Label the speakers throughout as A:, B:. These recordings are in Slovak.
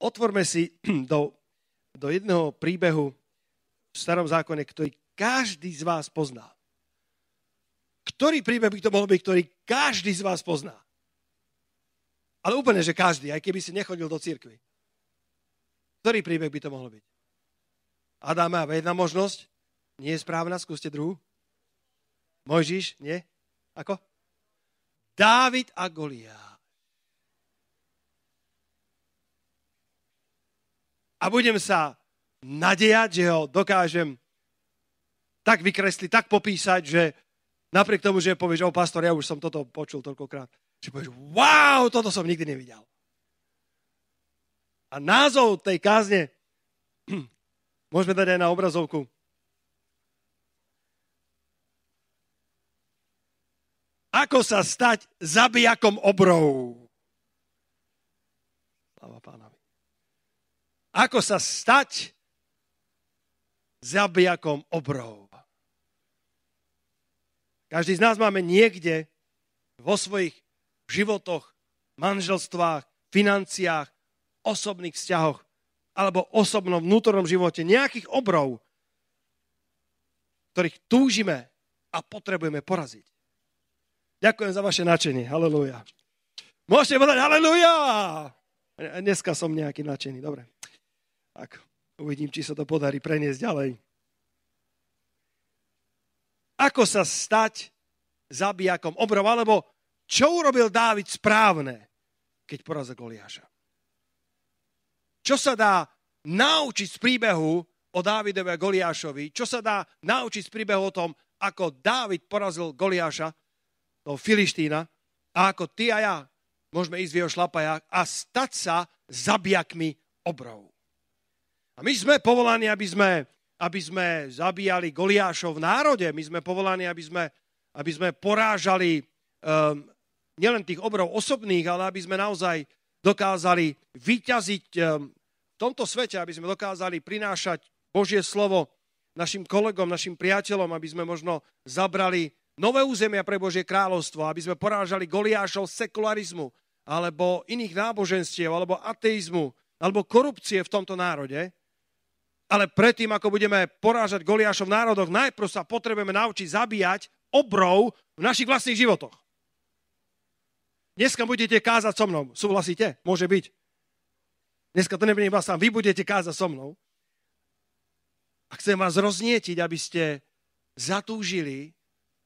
A: otvorme si do, do jedného príbehu v starom zákone, ktorý každý z vás pozná. Ktorý príbeh by to mohol byť, ktorý každý z vás pozná? Ale úplne, že každý, aj keby si nechodil do církvy. Ktorý príbeh by to mohol byť? Adam a jedna možnosť? Nie je správna, skúste druhú. Mojžiš, nie? Ako? Dávid a Goliáš. a budem sa nadejať, že ho dokážem tak vykresliť, tak popísať, že napriek tomu, že povieš, o pastor, ja už som toto počul toľkokrát, že povieš, wow, toto som nikdy nevidel. A názov tej kázne môžeme dať aj na obrazovku. Ako sa stať zabijakom obrov? Sláva pána. Ako sa stať zabijakom obrov. Každý z nás máme niekde vo svojich životoch, manželstvách, financiách, osobných vzťahoch alebo osobnom vnútornom živote nejakých obrov, ktorých túžime a potrebujeme poraziť. Ďakujem za vaše načenie. Halelujá. Môžete povedať haleluja! Dneska som nejaký načený. dobre. Tak uvidím, či sa to podarí preniesť ďalej. Ako sa stať zabijakom obrov, alebo čo urobil Dávid správne, keď porazil Goliáša? Čo sa dá naučiť z príbehu o Dávidovi a Goliášovi, čo sa dá naučiť z príbehu o tom, ako Dávid porazil Goliáša, toho Filištína, a ako ty a ja môžeme ísť v jeho šlapajách a stať sa zabijakmi obrov. A my sme povolaní, aby sme, aby sme zabíjali Goliášov v národe. My sme povolaní, aby sme, aby sme porážali um, nielen tých obrov osobných, ale aby sme naozaj dokázali vyťaziť um, v tomto svete, aby sme dokázali prinášať Božie slovo našim kolegom, našim priateľom, aby sme možno zabrali nové územia pre Božie kráľovstvo, aby sme porážali Goliášov sekularizmu, alebo iných náboženstiev, alebo ateizmu, alebo korupcie v tomto národe, ale predtým, ako budeme porážať Goliášov v národoch, najprv sa potrebujeme naučiť zabíjať obrov v našich vlastných životoch. Dneska budete kázať so mnou. Súhlasíte? Môže byť. Dneska to nebude vás sám. Vy budete kázať so mnou. A chcem vás roznietiť, aby ste zatúžili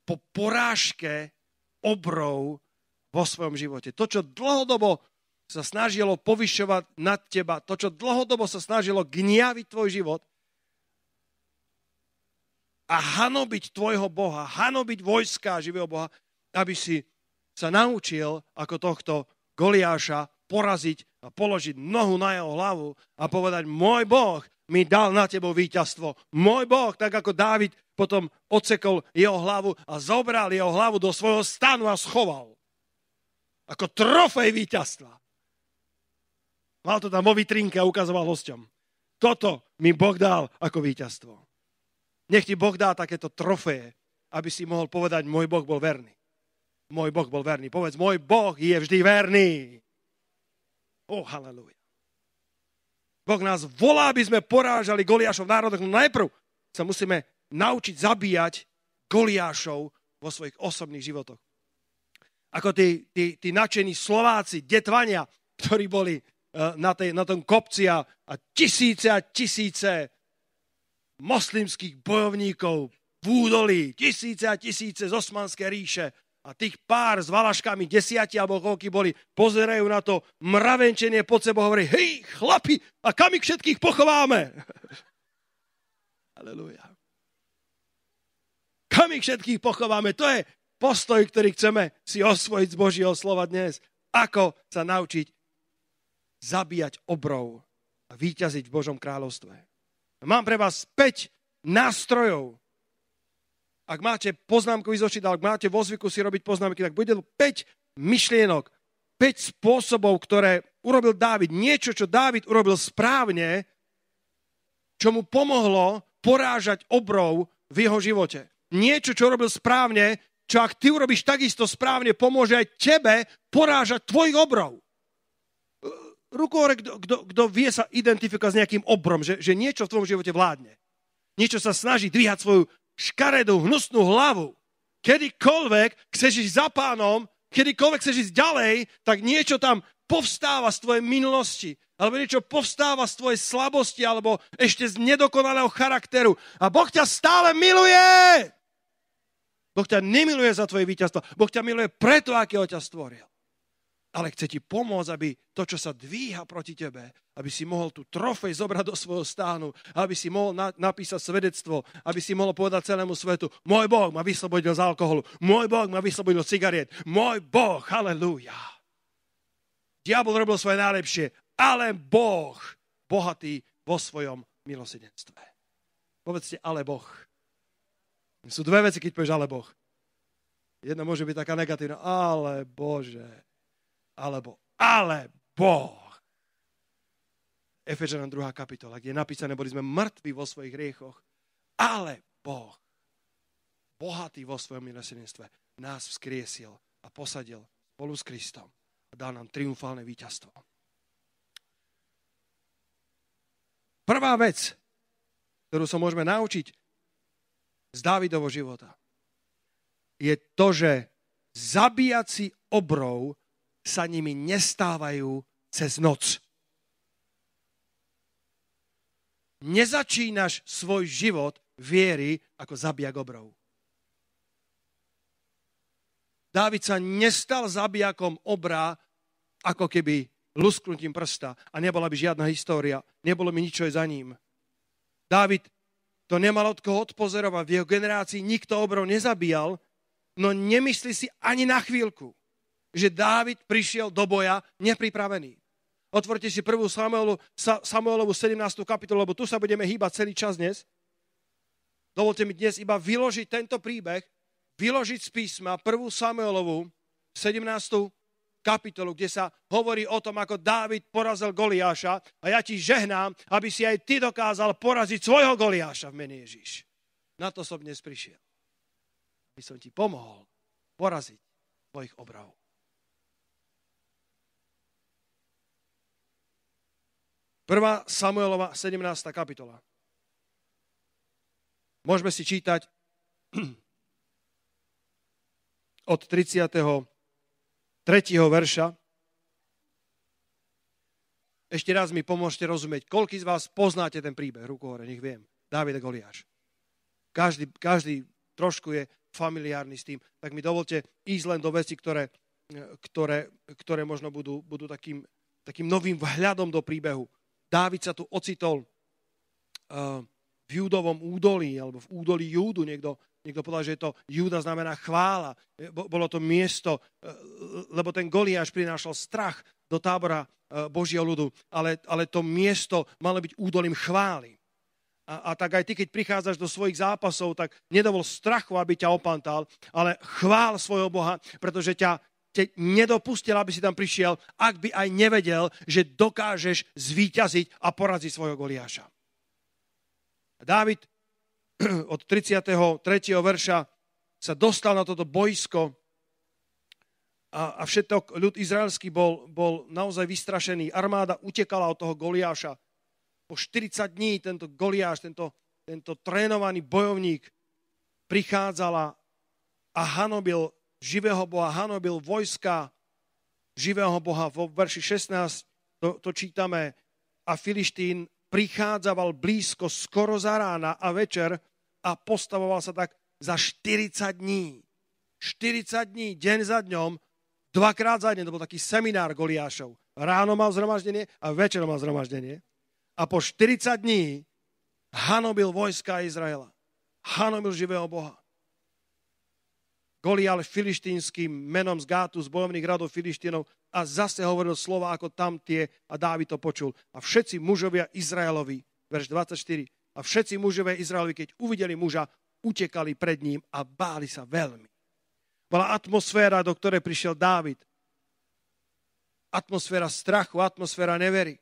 A: po porážke obrov vo svojom živote. To, čo dlhodobo sa snažilo povyšovať nad teba, to, čo dlhodobo sa snažilo gniaviť tvoj život a hanobiť tvojho Boha, hanobiť vojska živého Boha, aby si sa naučil ako tohto Goliáša poraziť a položiť nohu na jeho hlavu a povedať, môj Boh mi dal na tebo víťazstvo. Môj Boh, tak ako Dávid potom odsekol jeho hlavu a zobral jeho hlavu do svojho stanu a schoval. Ako trofej víťazstva. Mal to tam vo vitrinke a ukazoval hosťom. Toto mi Boh dal ako víťazstvo. Nech ti Boh dá takéto trofeje, aby si mohol povedať, môj Boh bol verný. Môj Boh bol verný. Povedz, môj Boh je vždy verný. O, oh, haleluja. Boh nás volá, aby sme porážali Goliášov národok. No najprv sa musíme naučiť zabíjať Goliášov vo svojich osobných životoch. Ako tí, tí, tí nadšení Slováci, detvania, ktorí boli Eh, na, tej, na tom kopci a, a tisíce a tisíce moslimských bojovníkov v údolí, tisíce a tisíce z osmanské ríše a tých pár s valaškami, desiati alebo koľky boli, pozerajú na to mravenčenie pod sebou hovorí, hej, chlapi, a kam ich všetkých pochováme? Aleluja. Kam ich všetkých pochováme? To je postoj, ktorý chceme si osvojiť z Božieho slova dnes. Ako sa naučiť zabíjať obrov a výťaziť v Božom kráľovstve. Mám pre vás 5 nástrojov. Ak máte poznámkový zočit, ak máte vo zvyku si robiť poznámky, tak bude 5 myšlienok, 5 spôsobov, ktoré urobil Dávid. Niečo, čo Dávid urobil správne, čo mu pomohlo porážať obrov v jeho živote. Niečo, čo robil správne, čo ak ty urobíš takisto správne, pomôže aj tebe porážať tvojich obrov ruku hore, kto, kto, kto vie sa identifikovať s nejakým obrom, že, že niečo v tvojom živote vládne. Niečo sa snaží dvíhať svoju škaredú, hnusnú hlavu. Kedykoľvek chceš ísť za pánom, kedykoľvek chceš ísť ďalej, tak niečo tam povstáva z tvojej minulosti, alebo niečo povstáva z tvojej slabosti, alebo ešte z nedokonalého charakteru. A Boh ťa stále miluje! Boh ťa nemiluje za tvoje víťazstvo. Boh ťa miluje preto, akého ťa stvoril ale chce ti pomôcť, aby to, čo sa dvíha proti tebe, aby si mohol tú trofej zobrať do svojho stánu, aby si mohol na, napísať svedectvo, aby si mohol povedať celému svetu, môj Boh ma vyslobodil z alkoholu, môj Boh ma vyslobodil z cigariet, môj Boh, halleluja. Diabol robil svoje najlepšie, ale Boh, bohatý vo svojom milosedenstve. Povedzte, ale Boh. Sú dve veci, keď povieš ale Boh. Jedna môže byť taká negatívna, ale Bože alebo ale Boh. Efežanom 2. kapitola, kde je napísané, boli sme mŕtvi vo svojich riechoch, ale Boh, bohatý vo svojom milosrdenstve, nás vzkriesil a posadil spolu s Kristom a dal nám triumfálne víťazstvo. Prvá vec, ktorú sa môžeme naučiť z Dávidovo života, je to, že zabíjací obrov sa nimi nestávajú cez noc. Nezačínaš svoj život viery ako zabijak obrov. Dávid sa nestal zabijakom obra, ako keby lusknutím prsta a nebola by žiadna história, nebolo by ničo za ním. Dávid to nemal od koho odpozerovať, v jeho generácii nikto obrov nezabíjal, no nemyslí si ani na chvíľku, že Dávid prišiel do boja nepripravený. Otvorte si prvú Samuelu, Samuelovu 17. kapitolu, lebo tu sa budeme hýbať celý čas dnes. Dovolte mi dnes iba vyložiť tento príbeh, vyložiť z písma prvú Samuelovu 17. kapitolu, kde sa hovorí o tom, ako Dávid porazil Goliáša a ja ti žehnám, aby si aj ty dokázal poraziť svojho Goliáša v mene Ježíš. Na to som dnes prišiel. Aby som ti pomohol poraziť tvojich obrov. 1. Samuelova 17. kapitola. Môžeme si čítať od 33. verša. Ešte raz mi pomôžte rozumieť, koľký z vás poznáte ten príbeh, ruku hore, nech viem. Dávid a Goliáš. Každý, každý trošku je familiárny s tým. Tak mi dovolte ísť len do veci, ktoré, e, ktoré, ktoré možno budú, budú takým, takým novým vhľadom do príbehu. Dávid sa tu ocitol eh, v Júdovom údolí, alebo v údolí Júdu. Niekto, niekto povedal, že je to Júda znamená chvála. Eh, bolo to miesto, eh, lebo ten Goliáš prinášal strach do tábora Božieho ľudu. Ale, ale to miesto malo byť údolím chvály. A, a tak aj ty, keď prichádzaš do svojich zápasov, tak nedovol strachu, aby ťa opantal, ale chvál svojho Boha, pretože ťa te nedopustil, aby si tam prišiel, ak by aj nevedel, že dokážeš zvíťaziť a poraziť svojho Goliáša. Dávid od 33. verša sa dostal na toto boisko a, a všetok ľud izraelský bol, bol naozaj vystrašený. Armáda utekala od toho Goliáša. Po 40 dní tento Goliáš, tento, tento trénovaný bojovník prichádzala a hanobil živého Boha, hanobil vojska živého Boha. Vo verši 16 to, to čítame. A Filištín prichádzaval blízko skoro za rána a večer a postavoval sa tak za 40 dní. 40 dní, deň za dňom, dvakrát za deň. To bol taký seminár Goliášov. Ráno mal zhromaždenie a večer mal zhromaždenie. A po 40 dní hanobil vojska Izraela. Hanobil živého Boha. Golial filištínským menom z Gátu, z bojovných radov filištínov a zase hovoril slova ako tam tie a Dávid to počul. A všetci mužovia Izraelovi, verš 24, a všetci mužovia Izraelovi, keď uvideli muža, utekali pred ním a báli sa veľmi. Bola atmosféra, do ktorej prišiel Dávid. Atmosféra strachu, atmosféra nevery.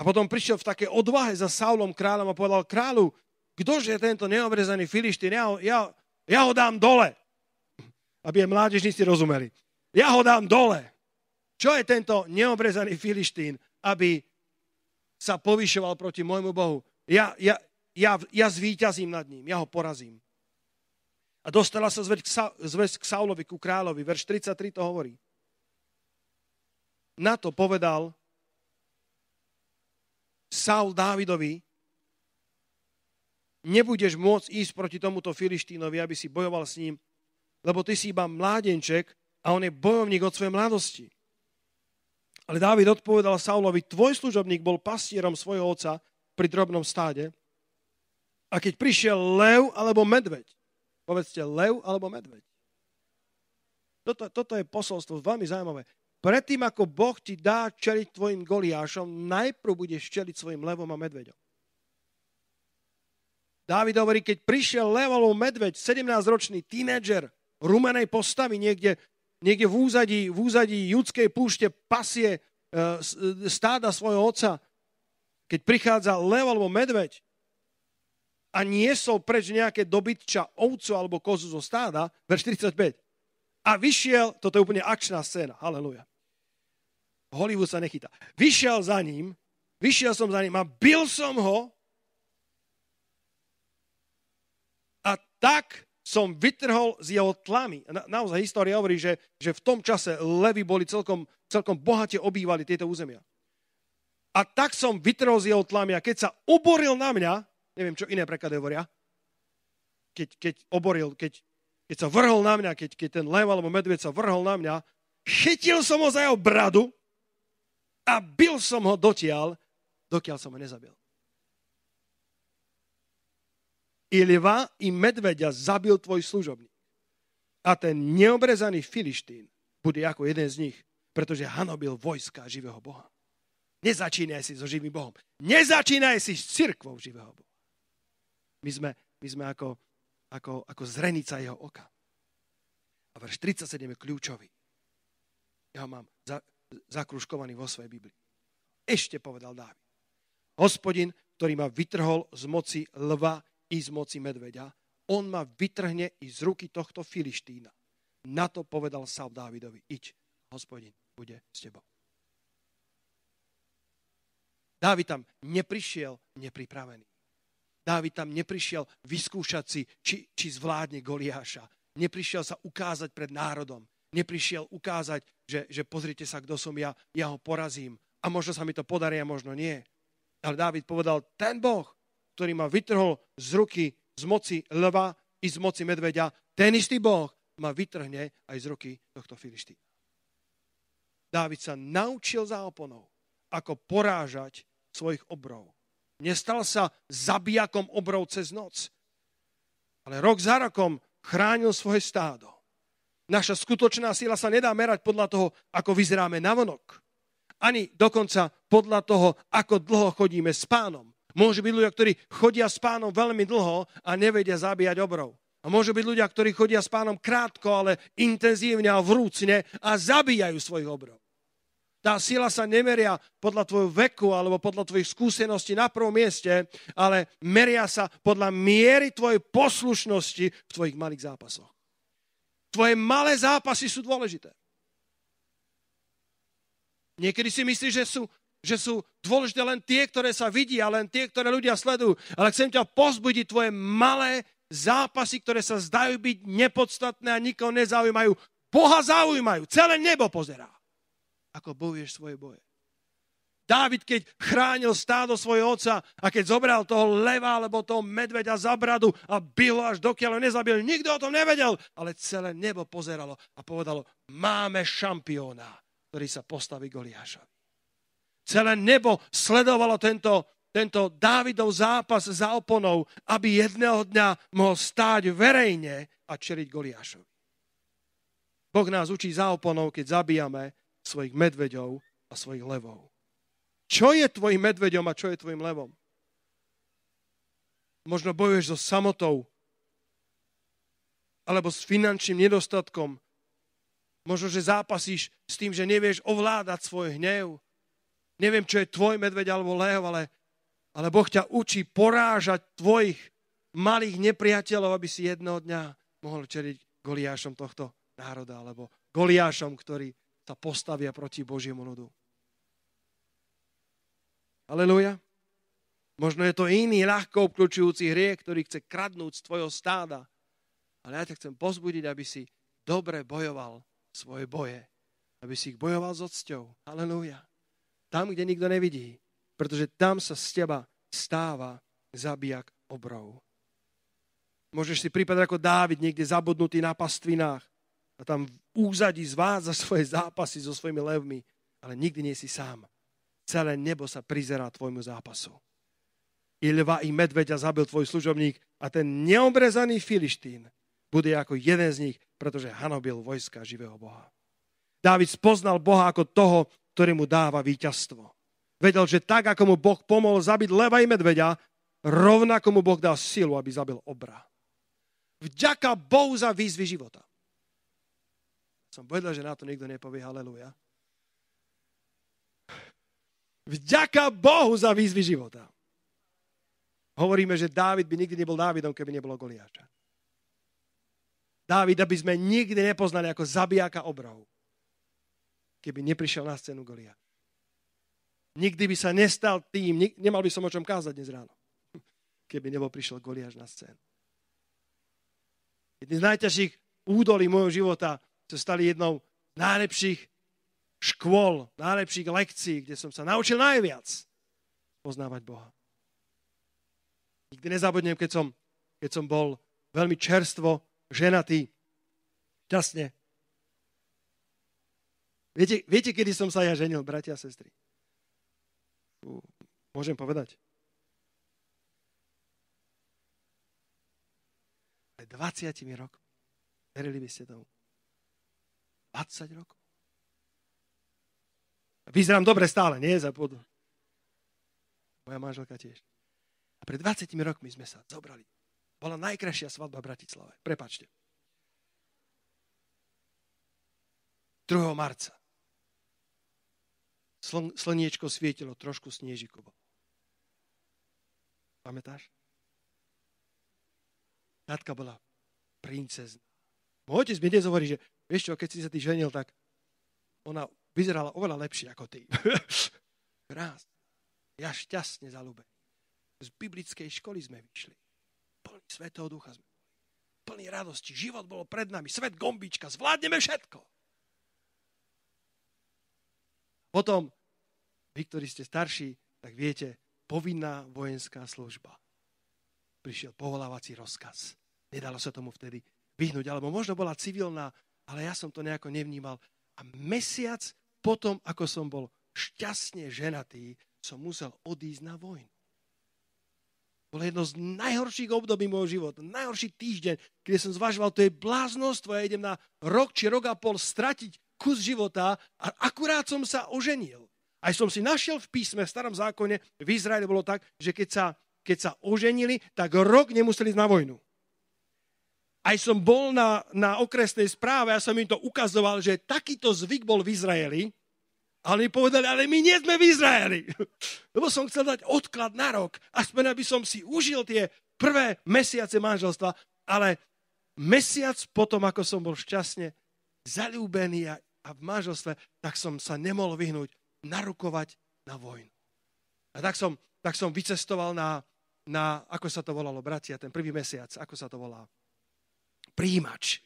A: A potom prišiel v také odvahe za Saulom kráľom a povedal kráľu, kdože je tento neobrezaný filištín? Ja, ja, ja ho dám dole. Aby aj mládežníci rozumeli. Ja ho dám dole. Čo je tento neobrezaný filištín, aby sa povyšoval proti môjmu Bohu? Ja, ja, ja, ja zvíťazím nad ním, ja ho porazím. A dostala sa zväz k Saulovi, ku kráľovi. Verš 33 to hovorí. Na to povedal Saul Dávidovi, nebudeš môcť ísť proti tomuto Filištínovi, aby si bojoval s ním, lebo ty si iba mládenček a on je bojovník od svojej mladosti. Ale Dávid odpovedal Saulovi, tvoj služobník bol pastierom svojho otca pri drobnom stáde a keď prišiel lev alebo medveď, povedzte lev alebo medveď. Toto, toto je posolstvo veľmi zaujímavé. Predtým, ako Boh ti dá čeliť tvojim Goliášom, najprv budeš čeliť svojim levom a medveďom. Dávid hovorí, keď prišiel Levalov medveď, 17-ročný tínedžer, rumenej postavy niekde, niekde v úzadí, v úzadí judskej púšte pasie e, e, stáda svojho otca, keď prichádza lev alebo medveď a niesol preč nejaké dobytča, ovcu alebo kozu zo stáda, verš 45. A vyšiel, toto je úplne akčná scéna, haleluja. Hollywood sa nechytá. Vyšiel za ním, vyšiel som za ním a bil som ho tak som vytrhol z jeho tlamy. Na, naozaj história hovorí, že, že v tom čase levy boli celkom, celkom bohate obývali tieto územia. A tak som vytrhol z jeho tlamy a keď sa oboril na mňa, neviem, čo iné preklady hovoria, keď, keď oboril, keď, keď sa vrhol na mňa, keď, keď ten lev alebo medveď sa vrhol na mňa, chytil som ho za jeho bradu a bil som ho dotiaľ, dokiaľ som ho nezabil i lva, i medveďa zabil tvoj služobník. A ten neobrezaný Filištín bude ako jeden z nich, pretože hanobil vojska živého Boha. Nezačínaj si so živým Bohom. Nezačínaj si s cirkvou živého Boha. My sme, my sme ako, ako, ako zrenica jeho oka. A verš 37 je kľúčový. Ja ho mám za, zakruškovaný vo svojej Biblii. Ešte povedal Dávid. Hospodin, ktorý ma vytrhol z moci lva i z moci medveďa, on ma vytrhne i z ruky tohto Filištína. Na to povedal Saul Dávidovi, iď, hospodin bude s tebou. Dávid tam neprišiel nepripravený. Dávid tam neprišiel vyskúšať si, či, či zvládne Goliáša. Neprišiel sa ukázať pred národom. Neprišiel ukázať, že, že pozrite sa, kto som ja, ja ho porazím. A možno sa mi to podarí, a možno nie. Ale Dávid povedal, ten Boh, ktorý ma vytrhol z ruky, z moci lva i z moci medveďa, ten istý Boh ma vytrhne aj z ruky tohto Filištína. Dávid sa naučil za oponou, ako porážať svojich obrov. Nestal sa zabijakom obrov cez noc, ale rok za rokom chránil svoje stádo. Naša skutočná sila sa nedá merať podľa toho, ako vyzeráme na vonok. Ani dokonca podľa toho, ako dlho chodíme s pánom. Môžu byť ľudia, ktorí chodia s pánom veľmi dlho a nevedia zabíjať obrov. A môžu byť ľudia, ktorí chodia s pánom krátko, ale intenzívne a vrúcne a zabíjajú svojich obrov. Tá sila sa nemeria podľa tvojho veku alebo podľa tvojich skúseností na prvom mieste, ale meria sa podľa miery tvojej poslušnosti v tvojich malých zápasoch. Tvoje malé zápasy sú dôležité. Niekedy si myslíš, že sú že sú dôležité len tie, ktoré sa vidí, a len tie, ktoré ľudia sledujú. Ale chcem ťa pozbudiť tvoje malé zápasy, ktoré sa zdajú byť nepodstatné a nikoho nezaujímajú. Boha zaujímajú. Celé nebo pozerá, ako bojuješ svoje boje. Dávid, keď chránil stádo svojho otca a keď zobral toho leva alebo toho medveďa za bradu a bylo až dokiaľ ho nezabil, nikto o tom nevedel, ale celé nebo pozeralo a povedalo, máme šampióna, ktorý sa postaví Goliášovi celé nebo sledovalo tento, tento Dávidov zápas za oponou, aby jedného dňa mohol stáť verejne a čeliť Goliášovi. Boh nás učí za oponou, keď zabíjame svojich medveďov a svojich levov. Čo je tvojim medveďom a čo je tvojim levom? Možno bojuješ so samotou, alebo s finančným nedostatkom. Možno, že zápasíš s tým, že nevieš ovládať svoj hnev. Neviem, čo je tvoj medveď alebo lehov, ale, ale Boh ťa učí porážať tvojich malých nepriateľov, aby si jedného dňa mohol čeliť Goliášom tohto národa, alebo Goliášom, ktorý sa postavia proti Božiemu ľudu. Aleluja. Možno je to iný ľahko obklúčujúci hriech, ktorý chce kradnúť z tvojho stáda. Ale ja ťa chcem pozbudiť, aby si dobre bojoval svoje boje. Aby si ich bojoval s so odsťou. Aleluja. Tam, kde nikto nevidí. Pretože tam sa z teba stáva zabijak obrov. Môžeš si prípadať ako Dávid, niekde zabudnutý na pastvinách a tam v úzadí zvádza svoje zápasy so svojimi levmi, ale nikdy nie si sám. Celé nebo sa prizerá tvojmu zápasu. I lva, i medveďa zabil tvoj služobník a ten neobrezaný Filištín bude ako jeden z nich, pretože hanobil vojska živého Boha. Dávid spoznal Boha ako toho, ktorý mu dáva víťazstvo. Vedel, že tak, ako mu Boh pomohol zabiť leva i medveďa, rovnako mu Boh dal silu, aby zabil obra. Vďaka Bohu za výzvy života. Som vedel, že na to nikto nepovie haleluja. Vďaka Bohu za výzvy života. Hovoríme, že Dávid by nikdy nebol Dávidom, keby nebolo Goliáša. Dávida aby sme nikdy nepoznali ako zabijaka obrov keby neprišiel na scénu Golia. Nikdy by sa nestal tým, nik- nemal by som o čom kázať dnes ráno, keby nebol prišiel Goliáš na scénu. Jedný z najťažších údolí môjho života sa stali jednou z najlepších škôl, najlepších lekcií, kde som sa naučil najviac poznávať Boha. Nikdy nezabudnem, keď som, keď som bol veľmi čerstvo ženatý. Šťastne Viete, viete, kedy som sa ja ženil, bratia a sestry? môžem povedať? 20 rokov. Verili by ste tomu? 20 rokov. Vyzerám dobre stále, nie? Za pod... Moja manželka tiež. A pred 20 rokmi sme sa zobrali. Bola najkrajšia svadba v Bratislave. Prepačte. 2. marca sln, slniečko svietilo, trošku snežíku bolo. Pamätáš? Tatka bola princezná. Môj otec mi dnes hovorí, že vieš čo, keď si sa ty ženil, tak ona vyzerala oveľa lepšie ako ty. Krás. Ja šťastne zalúbený. Z biblickej školy sme vyšli. Plný svetého ducha sme boli. Plný radosti. Život bolo pred nami. Svet gombička. Zvládneme všetko. Potom, vy, ktorí ste starší, tak viete, povinná vojenská služba. Prišiel povolávací rozkaz. Nedalo sa tomu vtedy vyhnúť, alebo možno bola civilná, ale ja som to nejako nevnímal. A mesiac potom, ako som bol šťastne ženatý, som musel odísť na vojnu. Bolo jedno z najhorších období môjho života, najhorší týždeň, kde som zvažoval, to je bláznost, ja idem na rok či rok a pol stratiť kus života a akurát som sa oženil. Aj som si našiel v písme, v starom zákone, v Izraeli bolo tak, že keď sa, keď sa oženili, tak rok nemuseli ísť na vojnu. Aj som bol na, na okresnej správe a som im to ukazoval, že takýto zvyk bol v Izraeli, ale mi povedali, ale my nie sme v Izraeli. Lebo som chcel dať odklad na rok, aspoň aby som si užil tie prvé mesiace manželstva, ale mesiac potom, ako som bol šťastne zalúbený a a v manželstve, tak som sa nemohol vyhnúť narukovať na vojnu. A tak som, tak som vycestoval na, na, ako sa to volalo, bratia, ten prvý mesiac, ako sa to volá, príjimač.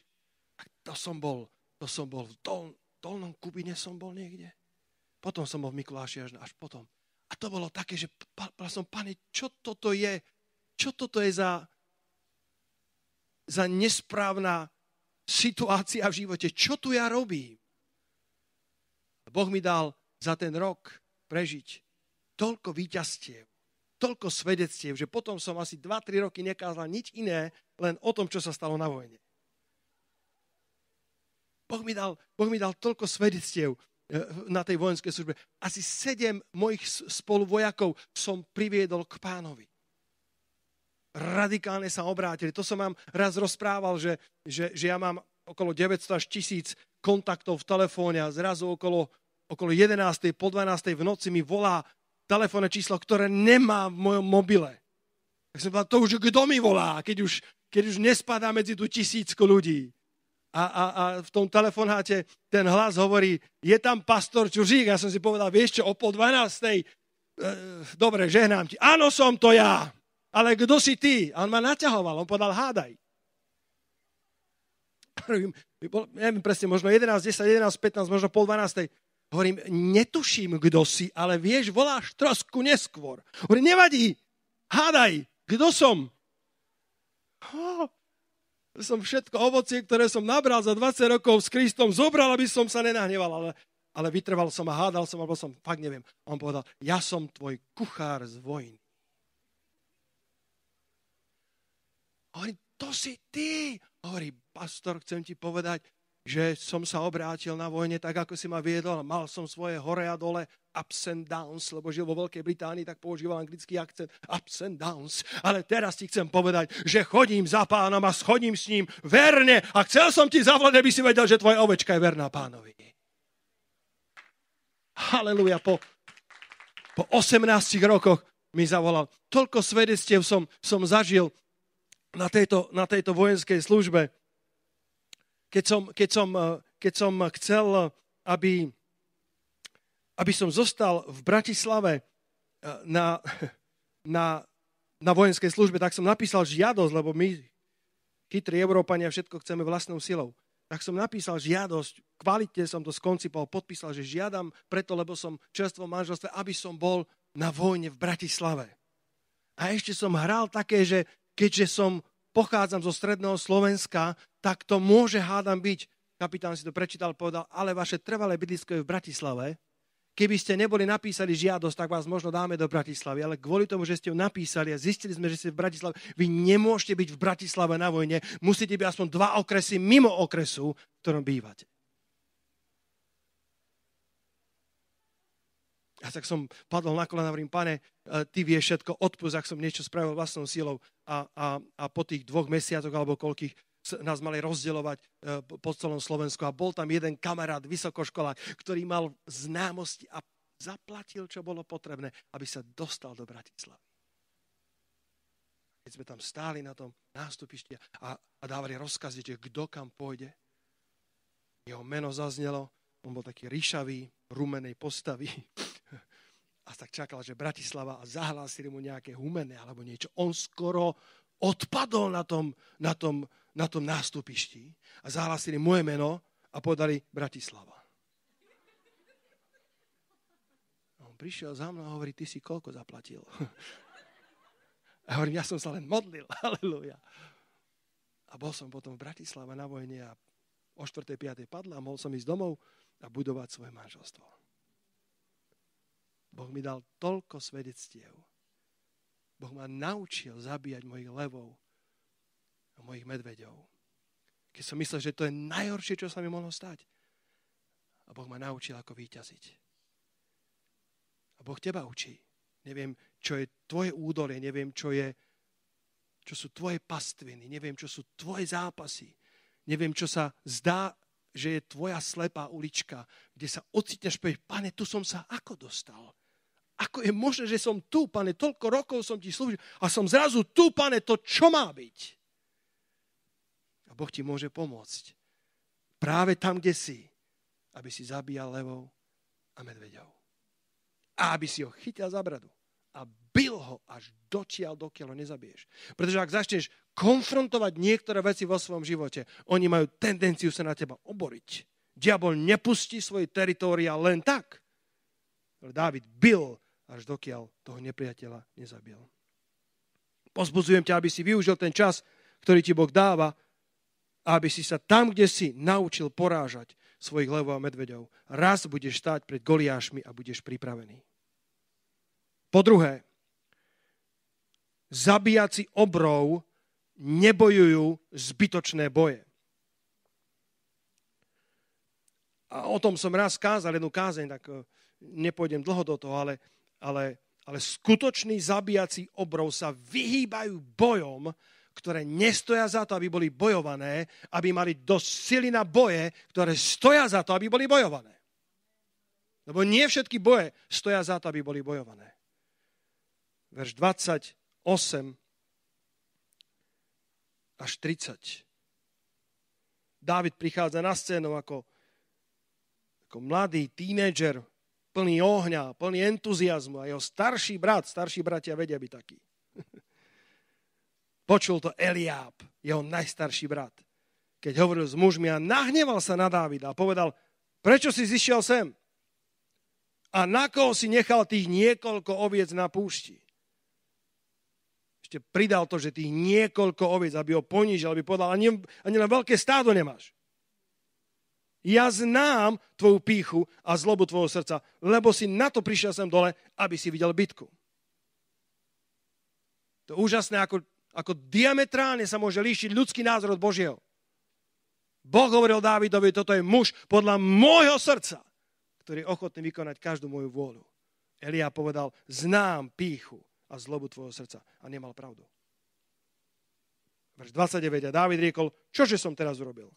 A: A to som bol, to som bol v dol, dolnom Kubine som bol niekde. Potom som bol v Mikuláši až, až potom. A to bolo také, že pa, pa som, pane, čo toto je? Čo toto je za, za nesprávna situácia v živote? Čo tu ja robím? Boh mi dal za ten rok prežiť toľko výťastiev, toľko svedectiev, že potom som asi 2-3 roky nekázal nič iné, len o tom, čo sa stalo na vojne. Boh mi dal, boh mi dal toľko svedectiev eh, na tej vojenskej službe. Asi sedem mojich spoluvojakov som priviedol k pánovi. Radikálne sa obrátili. To som vám raz rozprával, že, že, že ja mám okolo 900 až 1000 kontaktov v telefóne a zrazu okolo, okolo 11. po 12. v noci mi volá telefónne číslo, ktoré nemá v mojom mobile. Tak som povedal, to už kto mi volá, keď už, keď už nespadá medzi tú tisícku ľudí. A, a, a v tom telefonáte ten hlas hovorí, je tam pastor Čužík. Ja som si povedal, vieš čo, o pol 12. E, dobre, žehnám ti. Áno, som to ja. Ale kto si ty? A on ma naťahoval, on povedal, hádaj druhým, neviem presne, možno 11, 10, 11, 15, možno pol 12. Hovorím, netuším, kto si, ale vieš, voláš trosku neskôr. Hovorím, nevadí, hádaj, kto som? Oh, som všetko ovocie, ktoré som nabral za 20 rokov s Kristom, zobral, aby som sa nenahneval, ale, ale vytrval som a hádal som, alebo som, fakt neviem. on povedal, ja som tvoj kuchár z vojny. Hovorím, to si ty. Hovorí, pastor, chcem ti povedať, že som sa obrátil na vojne tak, ako si ma viedol. Mal som svoje hore a dole, ups and downs, lebo žil vo Veľkej Británii, tak používal anglický akcent, ups and downs. Ale teraz ti chcem povedať, že chodím za pánom a schodím s ním verne a chcel som ti zavolať, aby si vedel, že tvoja ovečka je verná pánovi. Haleluja, po, po 18 rokoch mi zavolal. Toľko svedectiev som, som zažil, na tejto, na tejto vojenskej službe, keď som, keď som, eh, keď som chcel, eh, aby, aby som zostal v Bratislave eh, na, na, na vojenskej službe, tak som napísal žiadosť, lebo my, chytrí Európania, všetko chceme vlastnou silou. Tak som napísal žiadosť, kvalite som to skoncipoval, podpísal, že žiadam preto, lebo som v čerstvom manželstve, aby som bol na vojne v Bratislave. A ešte som hral také, že keďže som pochádzam zo stredného Slovenska, tak to môže hádam byť. Kapitán si to prečítal, povedal, ale vaše trvalé bydlisko je v Bratislave. Keby ste neboli napísali žiadosť, tak vás možno dáme do Bratislavy, ale kvôli tomu, že ste ju napísali a zistili sme, že ste v Bratislave, vy nemôžete byť v Bratislave na vojne, musíte byť aspoň dva okresy mimo okresu, v ktorom bývate. A tak som padol na kolena a hovorím, pane, e, ty vieš všetko, odpust, ak som niečo spravil vlastnou silou. A, a, a po tých dvoch mesiacoch alebo koľkých nás mali rozdeľovať e, po celom Slovensku. A bol tam jeden kamarát, vysokoškolák, ktorý mal známosti a zaplatil, čo bolo potrebné, aby sa dostal do Bratislavy. Keď sme tam stáli na tom nástupišti a, a dávali rozkazy, že kto kam pôjde, jeho meno zaznelo, on bol taký ríšavý, rumenej postavy, a tak čakal, že Bratislava a zahlásili mu nejaké humené alebo niečo. On skoro odpadol na tom, na tom, na tom nástupišti a zahlásili moje meno a podali Bratislava. A on prišiel za mnou a hovorí, ty si koľko zaplatil? A hovorím, ja som sa len modlil, aleluja. A bol som potom v Bratislava na vojne a o 4. 5. padla a mohol som ísť domov a budovať svoje manželstvo. Boh mi dal toľko svedectiev. Boh ma naučil zabíjať mojich levov a mojich medveďov. Keď som myslel, že to je najhoršie, čo sa mi mohlo stať. A Boh ma naučil, ako výťaziť. A Boh teba učí. Neviem, čo je tvoje údolie, neviem, čo, je, čo sú tvoje pastviny, neviem, čo sú tvoje zápasy, neviem, čo sa zdá, že je tvoja slepá ulička, kde sa ocitneš, povieš, pane, tu som sa ako dostal? ako je možné, že som tu, pane, toľko rokov som ti slúžil a som zrazu tu, pane, to čo má byť? A Boh ti môže pomôcť. Práve tam, kde si, aby si zabíjal levou a medveďov. A aby si ho chytil za bradu a bil ho až dočiaľ, dokiaľ ho nezabiješ. Pretože ak začneš konfrontovať niektoré veci vo svojom živote, oni majú tendenciu sa na teba oboriť. Diabol nepustí svoje teritória len tak. Dávid bil až dokiaľ toho nepriateľa nezabil. Pozbudzujem ťa, aby si využil ten čas, ktorý ti Boh dáva, aby si sa tam, kde si, naučil porážať svojich levov a medveďov. Raz budeš stáť pred goliášmi a budeš pripravený. Po druhé, zabíjaci obrov nebojujú zbytočné boje. A o tom som raz kázal jednu kázeň, tak eh, nepôjdem dlho do toho, ale ale, ale skutoční zabíjací obrov sa vyhýbajú bojom, ktoré nestoja za to, aby boli bojované, aby mali dosť sily na boje, ktoré stoja za to, aby boli bojované. Lebo nie všetky boje stoja za to, aby boli bojované. Verš 28 až 30. Dávid prichádza na scénu ako, ako mladý tínedžer, plný ohňa, plný entuziasmu. A jeho starší brat, starší bratia vedia byť taký. Počul to Eliáb, jeho najstarší brat, keď hovoril s mužmi a nahneval sa na Dávida a povedal, prečo si zišiel sem? A na koho si nechal tých niekoľko oviec na púšti? Ešte pridal to, že tých niekoľko oviec, aby ho ponížil, aby povedal, ani, ani na veľké stádo nemáš. Ja znám tvoju píchu a zlobu tvojho srdca, lebo si na to prišiel sem dole, aby si videl bitku. To je úžasné, ako, ako diametrálne sa môže líšiť ľudský názor od Božieho. Boh hovoril Dávidovi, toto je muž podľa môjho srdca, ktorý je ochotný vykonať každú moju vôľu. Elia povedal, znám píchu a zlobu tvojho srdca. A nemal pravdu. Verš 29. A Dávid riekol, čože som teraz urobil?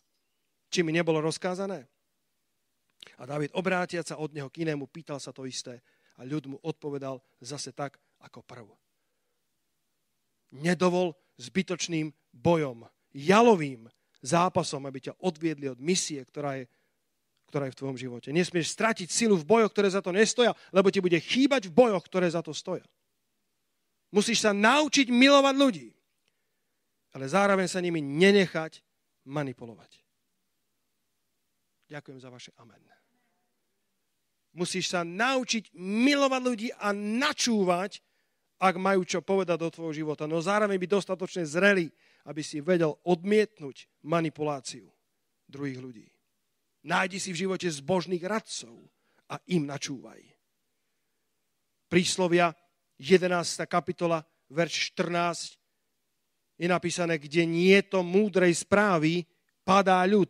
A: Či mi nebolo rozkázané? A David, obrátiac sa od neho k inému, pýtal sa to isté a ľud mu odpovedal zase tak, ako prv. Nedovol zbytočným bojom, jalovým zápasom, aby ťa odviedli od misie, ktorá je, ktorá je v tvojom živote. Nesmieš stratiť silu v bojoch, ktoré za to nestoja, lebo ti bude chýbať v bojoch, ktoré za to stoja. Musíš sa naučiť milovať ľudí, ale zároveň sa nimi nenechať manipulovať. Ďakujem za vaše amen. Musíš sa naučiť milovať ľudí a načúvať, ak majú čo povedať do tvojho života. No zároveň by dostatočne zreli, aby si vedel odmietnúť manipuláciu druhých ľudí. Nájdi si v živote zbožných radcov a im načúvaj. Príslovia 11. kapitola, verš 14 je napísané, kde nie to múdrej správy padá ľud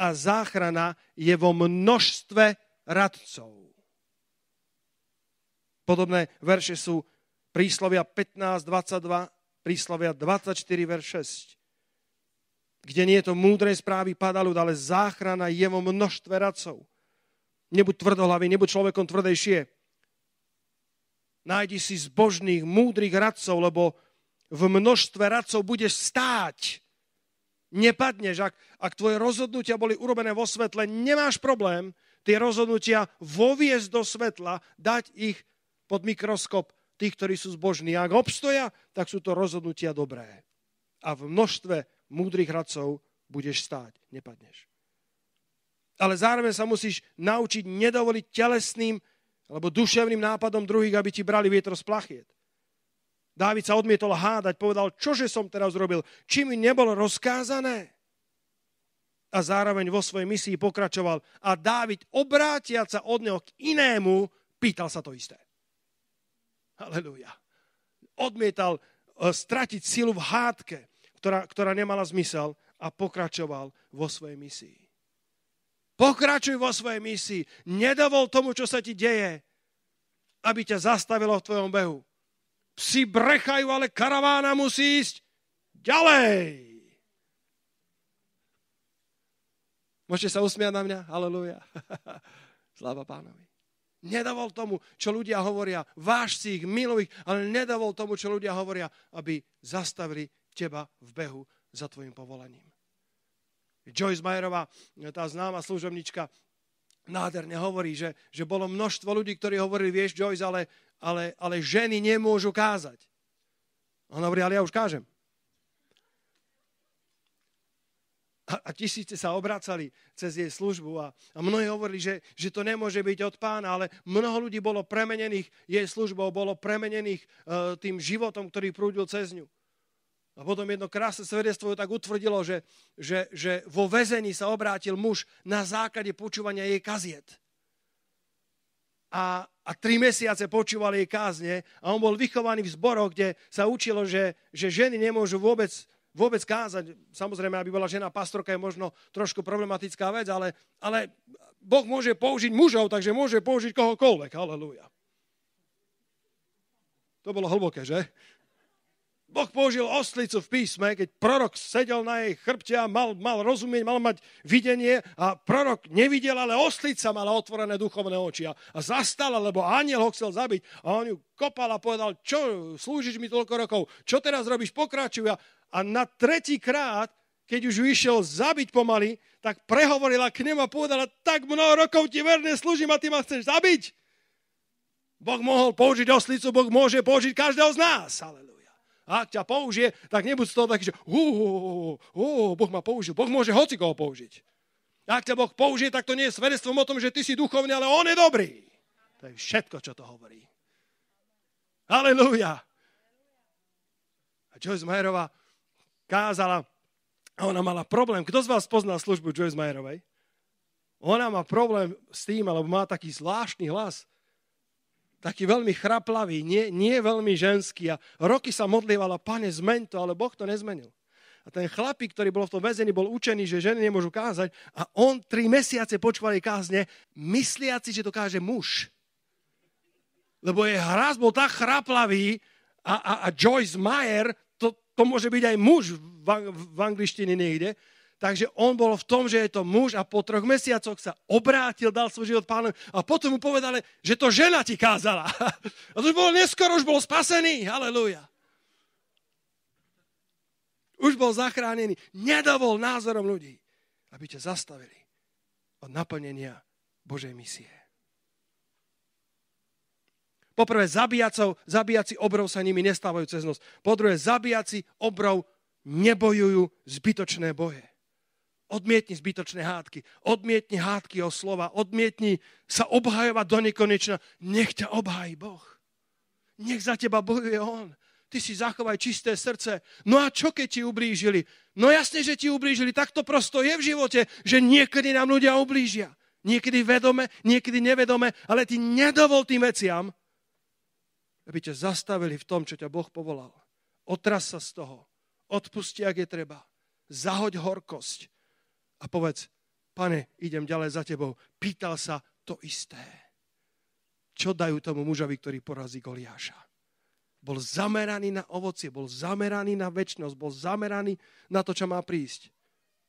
A: a záchrana je vo množstve radcov. Podobné verše sú príslovia 15, 22, príslovia 24, verš 6 kde nie je to múdrej správy ľud, ale záchrana je vo množstve radcov. Nebuď tvrdohlavý, nebuď človekom tvrdejšie. Nájdi si zbožných, múdrych radcov, lebo v množstve radcov budeš stáť nepadneš. Ak, ak tvoje rozhodnutia boli urobené vo svetle, nemáš problém tie rozhodnutia voviesť do svetla, dať ich pod mikroskop tých, ktorí sú zbožní. Ak obstoja, tak sú to rozhodnutia dobré. A v množstve múdrych radcov budeš stáť, nepadneš. Ale zároveň sa musíš naučiť nedovoliť telesným alebo duševným nápadom druhých, aby ti brali vietro z plachiet. Dávid sa odmietol hádať, povedal, čože som teraz robil, či mi nebolo rozkázané. A zároveň vo svojej misii pokračoval a Dávid, obrátiať sa od neho k inému, pýtal sa to isté. Halelúja. Odmietal e, stratiť silu v hádke, ktorá, ktorá nemala zmysel a pokračoval vo svojej misii. Pokračuj vo svojej misii. Nedovol tomu, čo sa ti deje, aby ťa zastavilo v tvojom behu psi brechajú, ale karavána musí ísť ďalej. Môžete sa usmiať na mňa? Halelujá. Sláva pánovi. Nedovol tomu, čo ľudia hovoria, váš si ich, miluj ich, ale nedovol tomu, čo ľudia hovoria, aby zastavili teba v behu za tvojim povolaním. Joyce Mayerová, tá známa služobnička, nádherne hovorí, že, že bolo množstvo ľudí, ktorí hovorili, vieš, Joyce, ale, ale, ale ženy nemôžu kázať. On hovorí, ale ja už kážem. A, a tisíce sa obracali cez jej službu a, a mnohí hovorili, že, že to nemôže byť od pána, ale mnoho ľudí bolo premenených jej službou, bolo premenených uh, tým životom, ktorý prúdil cez ňu. A potom jedno krásne svedectvo tak utvrdilo, že, že, že vo väzení sa obrátil muž na základe počúvania jej kaziet. A, a tri mesiace počúval jej kázne a on bol vychovaný v zboroch, kde sa učilo, že, že ženy nemôžu vôbec, vôbec kázať. Samozrejme, aby bola žena pastorka je možno trošku problematická vec, ale, ale Boh môže použiť mužov, takže môže použiť kohokoľvek. Halelúja. To bolo hlboké, že? Boh použil oslicu v písme, keď prorok sedel na jej chrbte a mal, mal rozumieť, mal mať videnie a prorok nevidel, ale oslica mala otvorené duchovné oči a, a zastala, lebo aniel ho chcel zabiť a on ju kopal a povedal, čo, slúžiš mi toľko rokov, čo teraz robíš, pokračuj a, a na tretí krát, keď už ju išiel zabiť pomaly, tak prehovorila k nemu a povedala, tak mnoho rokov ti verne slúžim a ty ma chceš zabiť. Boh mohol použiť oslicu, Boh môže použiť každého z nás. Aleluja a ak ťa použije, tak nebud z toho taký, že hú, hú, hú, Boh ma použil. Boh môže hoci koho použiť. Ak ťa Boh použije, tak to nie je svedectvom o tom, že ty si duchovný, ale on je dobrý. To je všetko, čo to hovorí. Aleluja. A Joyce Mayerová kázala, a ona mala problém. Kto z vás poznal službu Joyce Mayerovej? Ona má problém s tým, alebo má taký zvláštny hlas taký veľmi chraplavý, nie, nie veľmi ženský a roky sa modlívala, pane, zmen to, ale Boh to nezmenil. A ten chlapík, ktorý bol v tom väzení, bol učený, že ženy nemôžu kázať a on tri mesiace počúval jej kázne, mysliaci, že to káže muž. Lebo jej hraz bol tak chraplavý a, a, a Joyce Meyer, to, to môže byť aj muž v, v, v angličtine niekde, Takže on bol v tom, že je to muž a po troch mesiacoch sa obrátil, dal svoj život pánom a potom mu povedali, že to žena ti kázala. A to už bolo neskoro, už bol spasený. Halelúja. Už bol zachránený. Nedovol názorom ľudí, aby ťa zastavili od naplnenia Božej misie. Poprvé, zabíjacov, zabíjaci obrov sa nimi nestávajú cez nos. Po druhé, zabíjaci obrov nebojujú zbytočné boje. Odmietni zbytočné hádky, odmietni hádky o slova, odmietni sa obhajovať do nekonečna. Nech ťa obhájí Boh. Nech za teba bojuje On. Ty si zachovaj čisté srdce. No a čo keď ti ublížili? No jasne, že ti ublížili. Tak to prosto je v živote, že niekedy nám ľudia ublížia. Niekedy vedome, niekedy nevedome, ale ty nedovol tým veciam, aby ťa zastavili v tom, čo ťa Boh povolal. Otras sa z toho. Odpusti, ak je treba. Zahoď horkosť a povedz, pane, idem ďalej za tebou. Pýtal sa to isté. Čo dajú tomu mužovi, ktorý porazí Goliáša? Bol zameraný na ovocie, bol zameraný na väčnosť, bol zameraný na to, čo má prísť.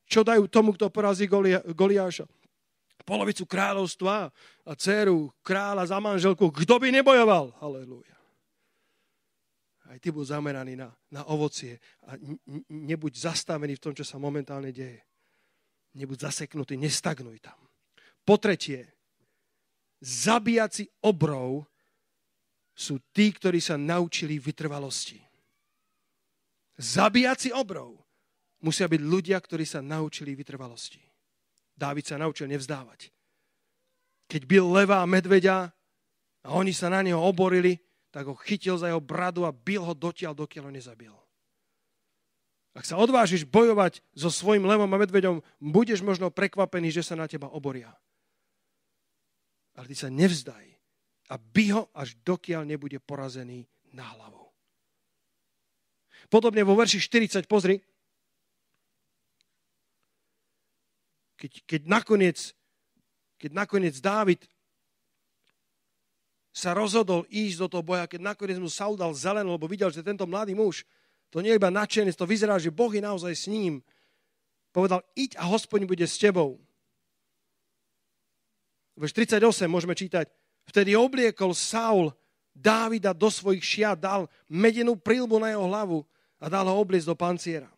A: Čo dajú tomu, kto porazí Goliáša? Polovicu kráľovstva a dceru kráľa za manželku. Kto by nebojoval? Halelúja. Aj ty bol zameraný na, na ovocie a nebuď zastavený v tom, čo sa momentálne deje Nebuď zaseknutý, nestagnuj tam. Po tretie, zabíjaci obrov sú tí, ktorí sa naučili vytrvalosti. Zabíjaci obrov musia byť ľudia, ktorí sa naučili vytrvalosti. Dávid sa naučil nevzdávať. Keď byl levá medveďa a oni sa na neho oborili, tak ho chytil za jeho bradu a bil ho dotiaľ, dokiaľ ho nezabil. Ak sa odvážiš bojovať so svojim levom a medveďom, budeš možno prekvapený, že sa na teba oboria. Ale ty sa nevzdaj a by ho, až dokiaľ nebude porazený na hlavu. Podobne vo verši 40, pozri, keď, keď, nakoniec, keď nakoniec Dávid sa rozhodol ísť do toho boja, keď nakoniec mu Saul dal lebo videl, že tento mladý muž to nie je iba nadšenie, to vyzerá, že Boh je naozaj s ním. Povedal, iď a hospodin bude s tebou. V 38 môžeme čítať. Vtedy obliekol Saul Dávida do svojich šiat, dal medenú prílbu na jeho hlavu a dal ho obliecť do panciera.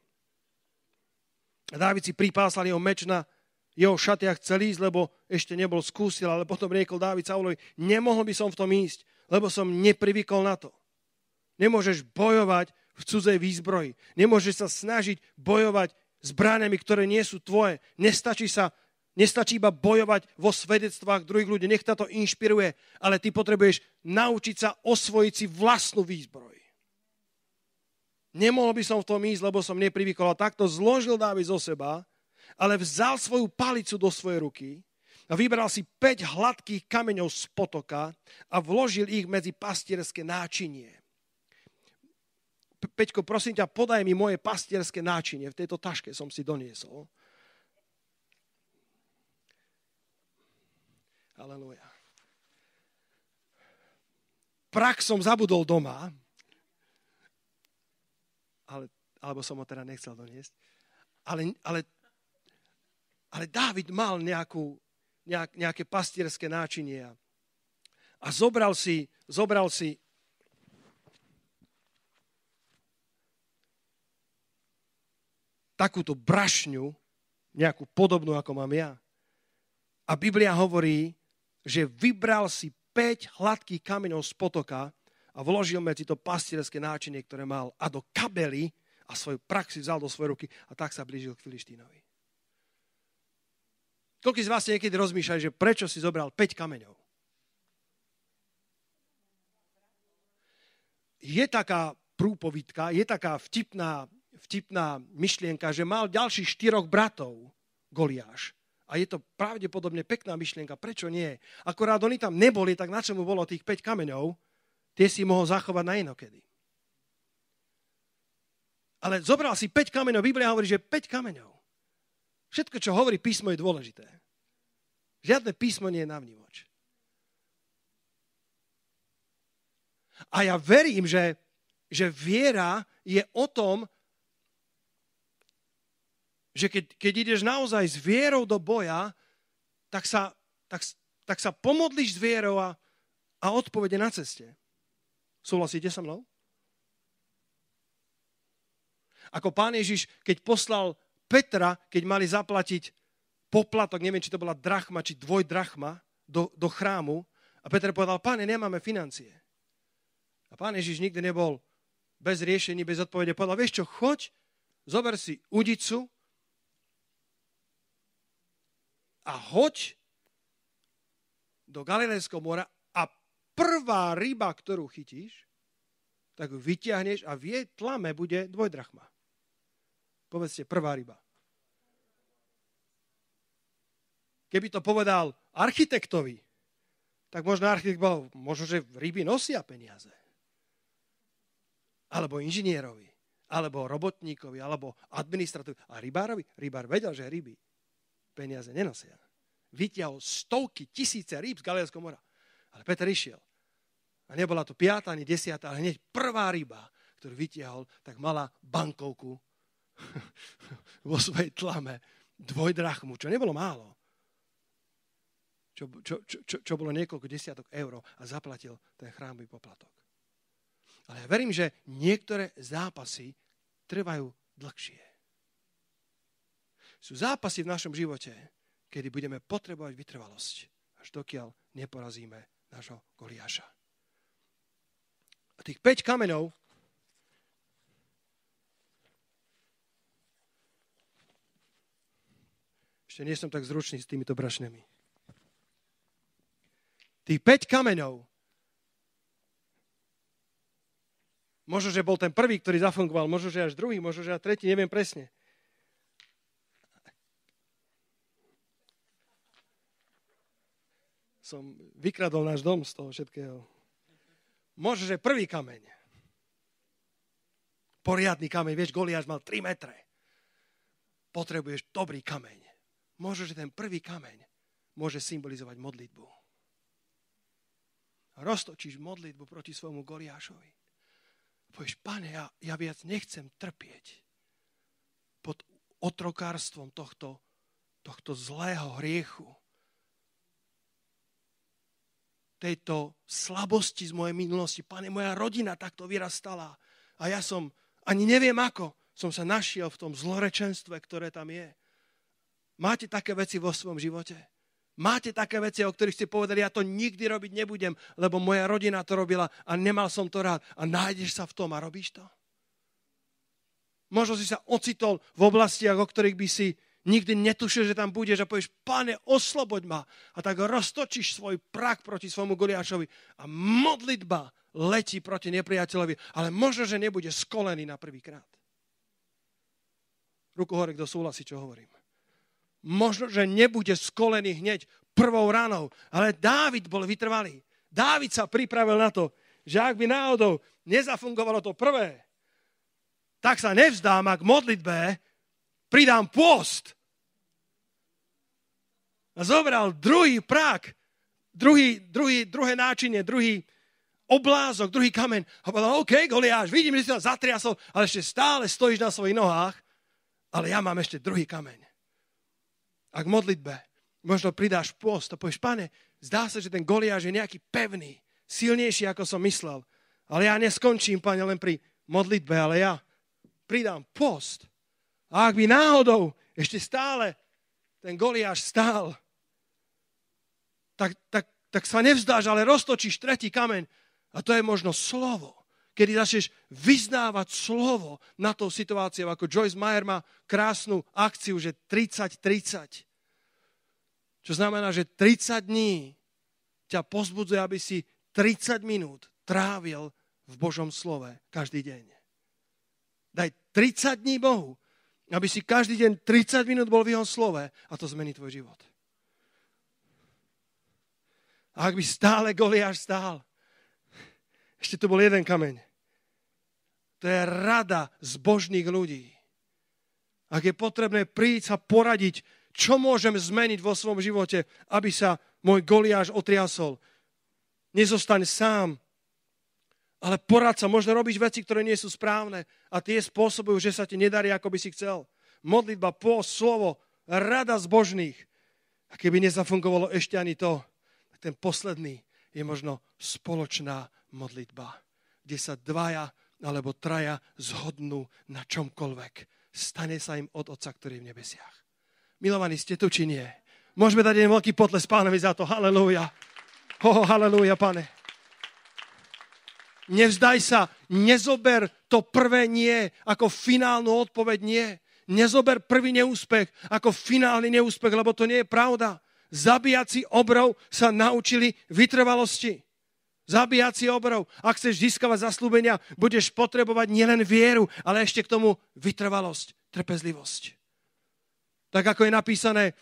A: A Dávid si pripásal jeho meč na jeho šatiach celý, lebo ešte nebol skúsil, ale potom riekol Dávid Saulovi, nemohol by som v tom ísť, lebo som neprivykol na to. Nemôžeš bojovať v cudzej výzbroji. Nemôže sa snažiť bojovať s bránami, ktoré nie sú tvoje. Nestačí sa Nestačí iba bojovať vo svedectvách druhých ľudí, nech to inšpiruje, ale ty potrebuješ naučiť sa osvojiť si vlastnú výzbroj. Nemohol by som v tom ísť, lebo som neprivykol. A takto zložil Dávid zo seba, ale vzal svoju palicu do svojej ruky a vybral si 5 hladkých kameňov z potoka a vložil ich medzi pastierské náčinie. Peťko, prosím ťa, podaj mi moje pastierské náčinie. V tejto taške som si doniesol. Aleluja. Prak som zabudol doma, ale, alebo som ho teda nechcel doniesť. Ale, ale, ale Dávid mal nejakú, nejak, nejaké pastierské náčinie a zobral si, zobral si takúto brašňu, nejakú podobnú, ako mám ja. A Biblia hovorí, že vybral si 5 hladkých kamenov z potoka a vložil medzi to pastierské náčinie, ktoré mal a do kabely a svoju praxi vzal do svojej ruky a tak sa blížil k Filištínovi. Koľko z vás niekedy rozmýšľali, že prečo si zobral 5 kameňov? Je taká prúpovidka, je taká vtipná vtipná myšlienka, že mal ďalších štyroch bratov Goliáš. A je to pravdepodobne pekná myšlienka, prečo nie? Akorát oni tam neboli, tak na čo mu bolo tých 5 kameňov? Tie si mohol zachovať na inokedy. Ale zobral si 5 kameňov, Biblia hovorí, že 5 kameňov. Všetko, čo hovorí písmo, je dôležité. Žiadne písmo nie je vnívoč. A ja verím, že, že viera je o tom, že keď, keď ideš naozaj s vierou do boja, tak sa, tak, tak sa pomodlíš s vierou a, a odpovede na ceste. Súhlasíte so mnou? Ako pán Ježiš, keď poslal Petra, keď mali zaplatiť poplatok, neviem, či to bola drachma, či dvojdrachma, do, do chrámu, a Peter povedal, páne, nemáme financie. A pán Ježiš nikdy nebol bez riešení, bez odpovede. Povedal, vieš čo, choď, zober si udicu, a hoď do Galilejského mora a prvá ryba, ktorú chytíš, tak ju vyťahneš a v jej tlame bude dvojdrachma. Povedzte, prvá ryba. Keby to povedal architektovi, tak možno architekt bol, možno, že ryby nosia peniaze. Alebo inžinierovi, alebo robotníkovi, alebo administratovi. A rybárovi? Rybár vedel, že ryby peniaze nenosia. Vytiahol stovky, tisíce rýb z Galilejského mora. Ale Peter išiel. A nebola to piata ani desiata, ale hneď prvá ryba, ktorú vytiahol, tak mala bankovku vo svojej tlame dvojdrachmu, čo nebolo málo. Čo, čo, čo, čo bolo niekoľko desiatok eur a zaplatil ten chrámový poplatok. Ale ja verím, že niektoré zápasy trvajú dlhšie. Sú zápasy v našom živote, kedy budeme potrebovať vytrvalosť, až dokiaľ neporazíme nášho Goliáša. A tých 5 kamenov Ešte nie som tak zručný s týmito brašnemi. Tých 5 kamenov. Možno, že bol ten prvý, ktorý zafungoval, možno, že až druhý, možno, že až tretí, neviem presne. som vykradol náš dom z toho všetkého. Možno, že prvý kameň. Poriadny kameň. Vieš, Goliáš mal 3 metre. Potrebuješ dobrý kameň. Možno, že ten prvý kameň môže symbolizovať modlitbu. Roztočíš modlitbu proti svojmu Goliášovi. Povieš, pane, ja, ja viac nechcem trpieť pod otrokárstvom tohto, tohto zlého hriechu tejto slabosti z mojej minulosti. Pane, moja rodina takto vyrastala a ja som, ani neviem ako, som sa našiel v tom zlorečenstve, ktoré tam je. Máte také veci vo svojom živote? Máte také veci, o ktorých ste povedali, ja to nikdy robiť nebudem, lebo moja rodina to robila a nemal som to rád. A nájdeš sa v tom a robíš to? Možno si sa ocitol v oblastiach, o ktorých by si nikdy netušil, že tam budeš a povieš, pane, osloboď ma. A tak roztočíš svoj prak proti svojmu Goliášovi a modlitba letí proti nepriateľovi, ale možno, že nebude skolený na krát. Ruku hore, kto súhlasí, čo hovorím. Možno, že nebude skolený hneď prvou ranou, ale Dávid bol vytrvalý. Dávid sa pripravil na to, že ak by náhodou nezafungovalo to prvé, tak sa nevzdám ak k modlitbe pridám pôst. A zobral druhý prák, druhý, druhý, druhé náčinie, druhý oblázok, druhý kameň. A povedal, OK, Goliáš, vidím, že si tam zatriasol, ale ešte stále stojíš na svojich nohách, ale ja mám ešte druhý kameň. A k modlitbe možno pridáš post a povieš, pane, zdá sa, že ten Goliáš je nejaký pevný, silnejší, ako som myslel. Ale ja neskončím, pane, len pri modlitbe, ale ja pridám post a ak by náhodou ešte stále ten Goliáš stál, tak, tak, tak sa nevzdáš, ale roztočíš tretí kameň. A to je možno slovo. Kedy začneš vyznávať slovo na tou situáciou, ako Joyce Meyer má krásnu akciu, že 30-30. Čo znamená, že 30 dní ťa pozbudzuje, aby si 30 minút trávil v Božom slove každý deň. Daj 30 dní Bohu aby si každý deň 30 minút bol v jeho slove a to zmení tvoj život. A ak by stále Goliáš stál, ešte tu bol jeden kameň. To je rada zbožných ľudí. Ak je potrebné prísť sa poradiť, čo môžem zmeniť vo svojom živote, aby sa môj Goliáš otriasol. Nezostaň sám, ale poradca, možno robíš veci, ktoré nie sú správne a tie spôsobujú, že sa ti nedarí, ako by si chcel. Modlitba, po slovo, rada zbožných. A keby nezafungovalo ešte ani to, tak ten posledný je možno spoločná modlitba, kde sa dvaja alebo traja zhodnú na čomkoľvek. Stane sa im od Otca, ktorý je v nebesiach. Milovaní, ste tu či nie? Môžeme dať jeden veľký potles pánovi za to. Halelúja. Ho, oh, halelúja, pane. Nevzdaj sa, nezober to prvé nie ako finálnu odpoveď nie. Nezober prvý neúspech ako finálny neúspech, lebo to nie je pravda. Zabíjaci obrov sa naučili vytrvalosti. Zabíjaci obrov. Ak chceš získavať zaslúbenia, budeš potrebovať nielen vieru, ale ešte k tomu vytrvalosť, trpezlivosť. Tak ako je napísané, eh,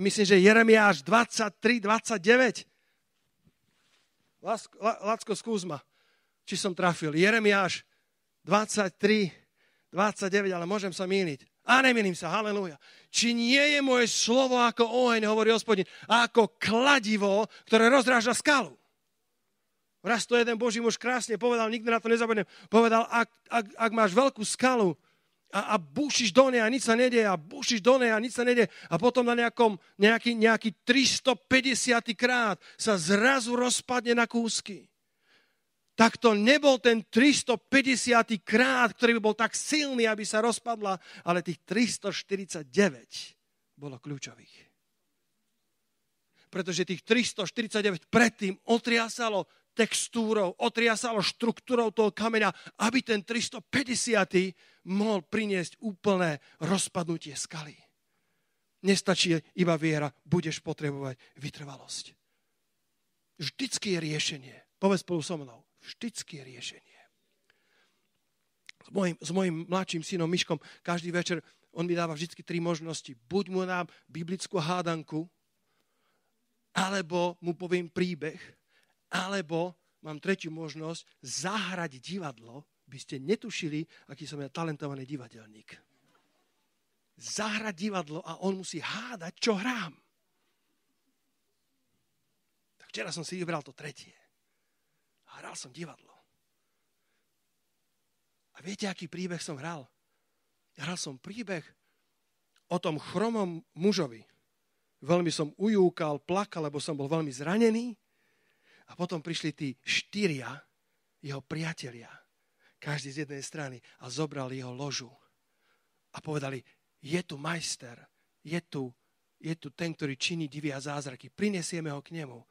A: myslím, že Jeremiáš 23, 29. Lacko, Lacko skús ma či som trafil. Jeremiáš 23, 29, ale môžem sa míliť. A nemýlim sa, haleluja. Či nie je moje slovo ako oheň, hovorí hospodin, ako kladivo, ktoré rozráža skalu. Raz to jeden Boží muž krásne povedal, nikdy na to nezabudnem, povedal, ak, ak, ak máš veľkú skalu a, a bušiš do nej a nič sa nedie, a bušiš do nej a nič sa nedie, a potom na nejakom, nejaký, nejaký 350 krát sa zrazu rozpadne na kúsky tak to nebol ten 350. krát, ktorý by bol tak silný, aby sa rozpadla, ale tých 349 bolo kľúčových. Pretože tých 349 predtým otriasalo textúrou, otriasalo štruktúrou toho kameňa, aby ten 350. mohol priniesť úplné rozpadnutie skaly. Nestačí iba viera, budeš potrebovať vytrvalosť. Vždycky je riešenie. Povedz spolu so mnou Vždycky je riešenie. S mojim, mladším synom Myškom, každý večer on mi dáva vždy tri možnosti. Buď mu dám biblickú hádanku, alebo mu poviem príbeh, alebo mám tretiu možnosť zahrať divadlo, by ste netušili, aký som ja talentovaný divadelník. Zahrať divadlo a on musí hádať, čo hrám. Tak včera som si vybral to tretie hral som divadlo. A viete, aký príbeh som hral? Hral som príbeh o tom chromom mužovi. Veľmi som ujúkal, plakal, lebo som bol veľmi zranený. A potom prišli tí štyria jeho priatelia, každý z jednej strany, a zobrali jeho ložu. A povedali, je tu majster, je tu, je tu ten, ktorý činí divia zázraky, prinesieme ho k nemu.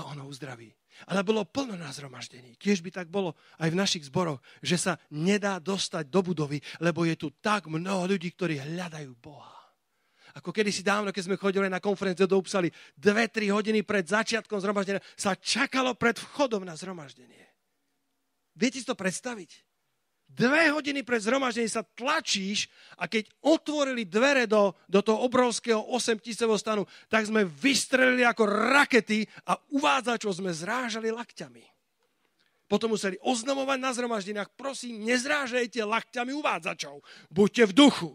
A: A ono uzdraví. Ale bolo plno na zhromaždení. Tiež by tak bolo aj v našich zboroch, že sa nedá dostať do budovy, lebo je tu tak mnoho ľudí, ktorí hľadajú Boha. Ako kedysi dávno, keď sme chodili na konferenciu do Upsali, 2-3 hodiny pred začiatkom zhromaždenia sa čakalo pred vchodom na zhromaždenie. Viete si to predstaviť? dve hodiny pred zhromaždením sa tlačíš a keď otvorili dvere do, do toho obrovského 8 tisového stanu, tak sme vystrelili ako rakety a uvádzačov sme zrážali lakťami. Potom museli oznamovať na zhromaždeniach, prosím, nezrážajte lakťami uvádzačov. Buďte v duchu.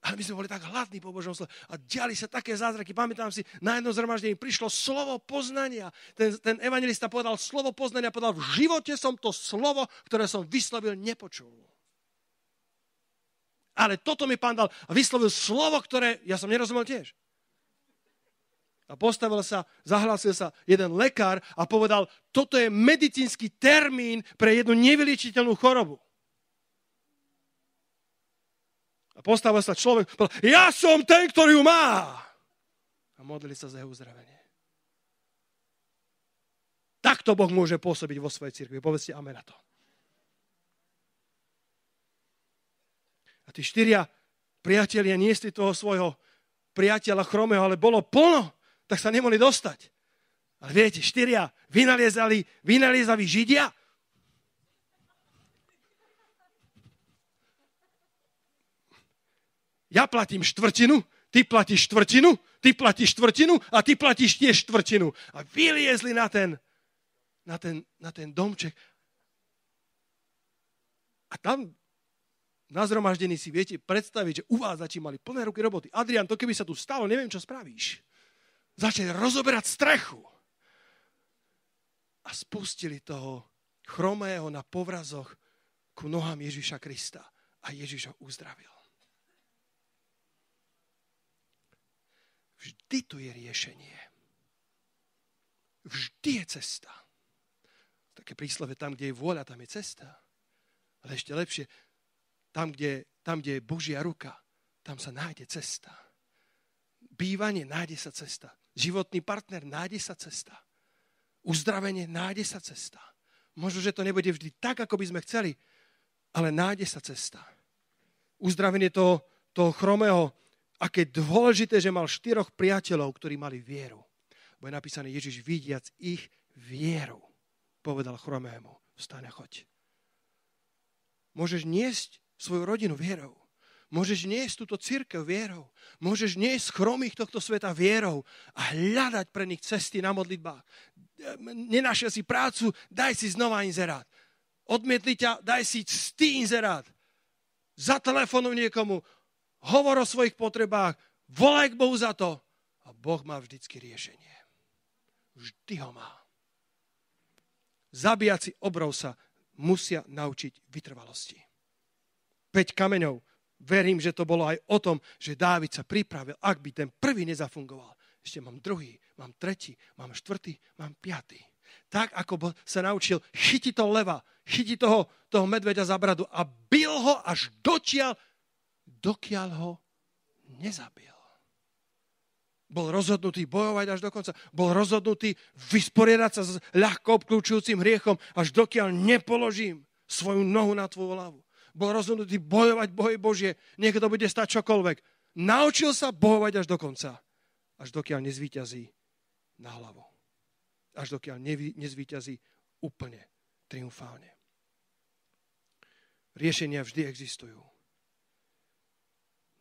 A: Ale my sme boli tak hladní po Božom slove. A diali sa také zázraky. Pamätám si, na jedno zhromaždení prišlo slovo poznania. Ten, ten evangelista povedal slovo poznania. Povedal, v živote som to slovo, ktoré som vyslovil, nepočul. Ale toto mi pán dal. A vyslovil slovo, ktoré ja som nerozumel tiež. A postavil sa, zahlásil sa jeden lekár a povedal, toto je medicínsky termín pre jednu nevyliečiteľnú chorobu. A postavil sa človek, ja som ten, ktorý ju má. A modlili sa za jeho uzdravenie. Takto Boh môže pôsobiť vo svojej cirkvi. Povedzte amen na to. A tí štyria priatelia niesli toho svojho priateľa chromeho, ale bolo plno, tak sa nemohli dostať. Ale viete, štyria vynaliezali, vynaliezali Židia, ja platím štvrtinu, ty platíš štvrtinu, ty platíš štvrtinu a ty platíš tiež štvrtinu. A vyliezli na ten, na ten, na ten domček. A tam na zhromaždení si viete predstaviť, že u vás začí mali plné ruky roboty. Adrian, to keby sa tu stalo, neviem, čo spravíš. Začali rozoberať strechu. A spustili toho chromého na povrazoch ku nohám Ježiša Krista. A Ježiš ho uzdravil. Vždy tu je riešenie. Vždy je cesta. Také príslove, tam, kde je vôľa, tam je cesta. Ale ešte lepšie, tam, kde, tam, kde je Božia ruka, tam sa nájde cesta. Bývanie, nájde sa cesta. Životný partner, nájde sa cesta. Uzdravenie, nájde sa cesta. Možno, že to nebude vždy tak, ako by sme chceli, ale nájde sa cesta. Uzdravenie toho, toho chromého, aké dôležité, že mal štyroch priateľov, ktorí mali vieru. Bo je napísané, Ježiš vidiac ich vieru, povedal chromému, vstane, choď. Môžeš niesť svoju rodinu vierou. Môžeš niesť túto církev vierou. Môžeš niesť chromých tohto sveta vierou a hľadať pre nich cesty na modlitbách. Nenašiel si prácu, daj si znova inzerát. Odmietli ťa, daj si stý inzerát. Zatelefonuj niekomu, hovor o svojich potrebách, volaj k Bohu za to a Boh má vždycky riešenie. Vždy ho má. Zabíjaci obrov sa musia naučiť vytrvalosti. 5 kameňov. Verím, že to bolo aj o tom, že Dávid sa pripravil, ak by ten prvý nezafungoval. Ešte mám druhý, mám tretí, mám štvrtý, mám piatý. Tak, ako sa naučil chytiť to leva, chytiť toho, toho medveďa za bradu a bil ho až dotiaľ, dokiaľ ho nezabil. Bol rozhodnutý bojovať až do konca. Bol rozhodnutý vysporiadať sa s ľahko obklúčujúcim hriechom, až dokiaľ nepoložím svoju nohu na tvoju hlavu. Bol rozhodnutý bojovať boje Božie, nech to bude stať čokoľvek. Naučil sa bojovať až do konca, až dokiaľ nezvýťazí na hlavu. Až dokiaľ nezvíťazí úplne, triumfálne. Riešenia vždy existujú.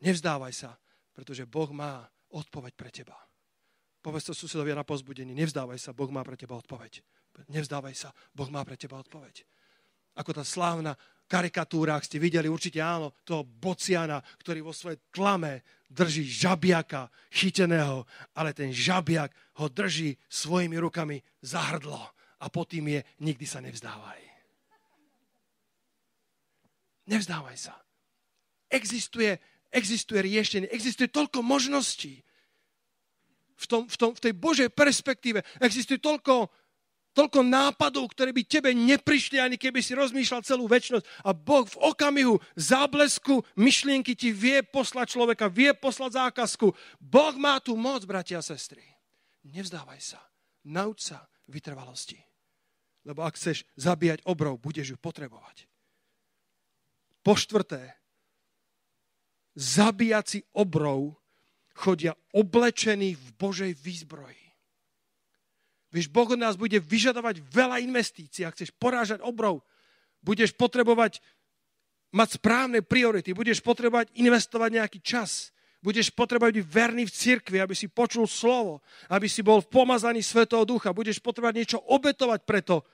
A: Nevzdávaj sa, pretože Boh má odpoveď pre teba. Povedz to susedovia na pozbudení. Nevzdávaj sa, Boh má pre teba odpoveď. Nevzdávaj sa, Boh má pre teba odpoveď. Ako tá slávna ak ste videli určite áno, toho bociana, ktorý vo svojej tlame drží žabiaka chyteného, ale ten žabiak ho drží svojimi rukami za hrdlo a tým je nikdy sa nevzdávaj. Nevzdávaj sa. Existuje existuje riešenie, existuje toľko možností. V, tom, v, tom, v tej Božej perspektíve existuje toľko, toľko nápadov, ktoré by tebe neprišli, ani keby si rozmýšľal celú väčnosť. A Boh v okamihu záblesku myšlienky ti vie poslať človeka, vie poslať zákazku. Boh má tu moc, bratia a sestry. Nevzdávaj sa. Nauč sa vytrvalosti. Lebo ak chceš zabíjať obrov, budeš ju potrebovať. Po štvrté, zabíjaci obrov chodia oblečení v Božej výzbroji. Vieš, Boh od nás bude vyžadovať veľa investícií. Ak chceš porážať obrov, budeš potrebovať mať správne priority, budeš potrebovať investovať nejaký čas, budeš potrebovať byť verný v cirkvi, aby si počul slovo, aby si bol pomazaný Svetého Ducha, budeš potrebovať niečo obetovať preto,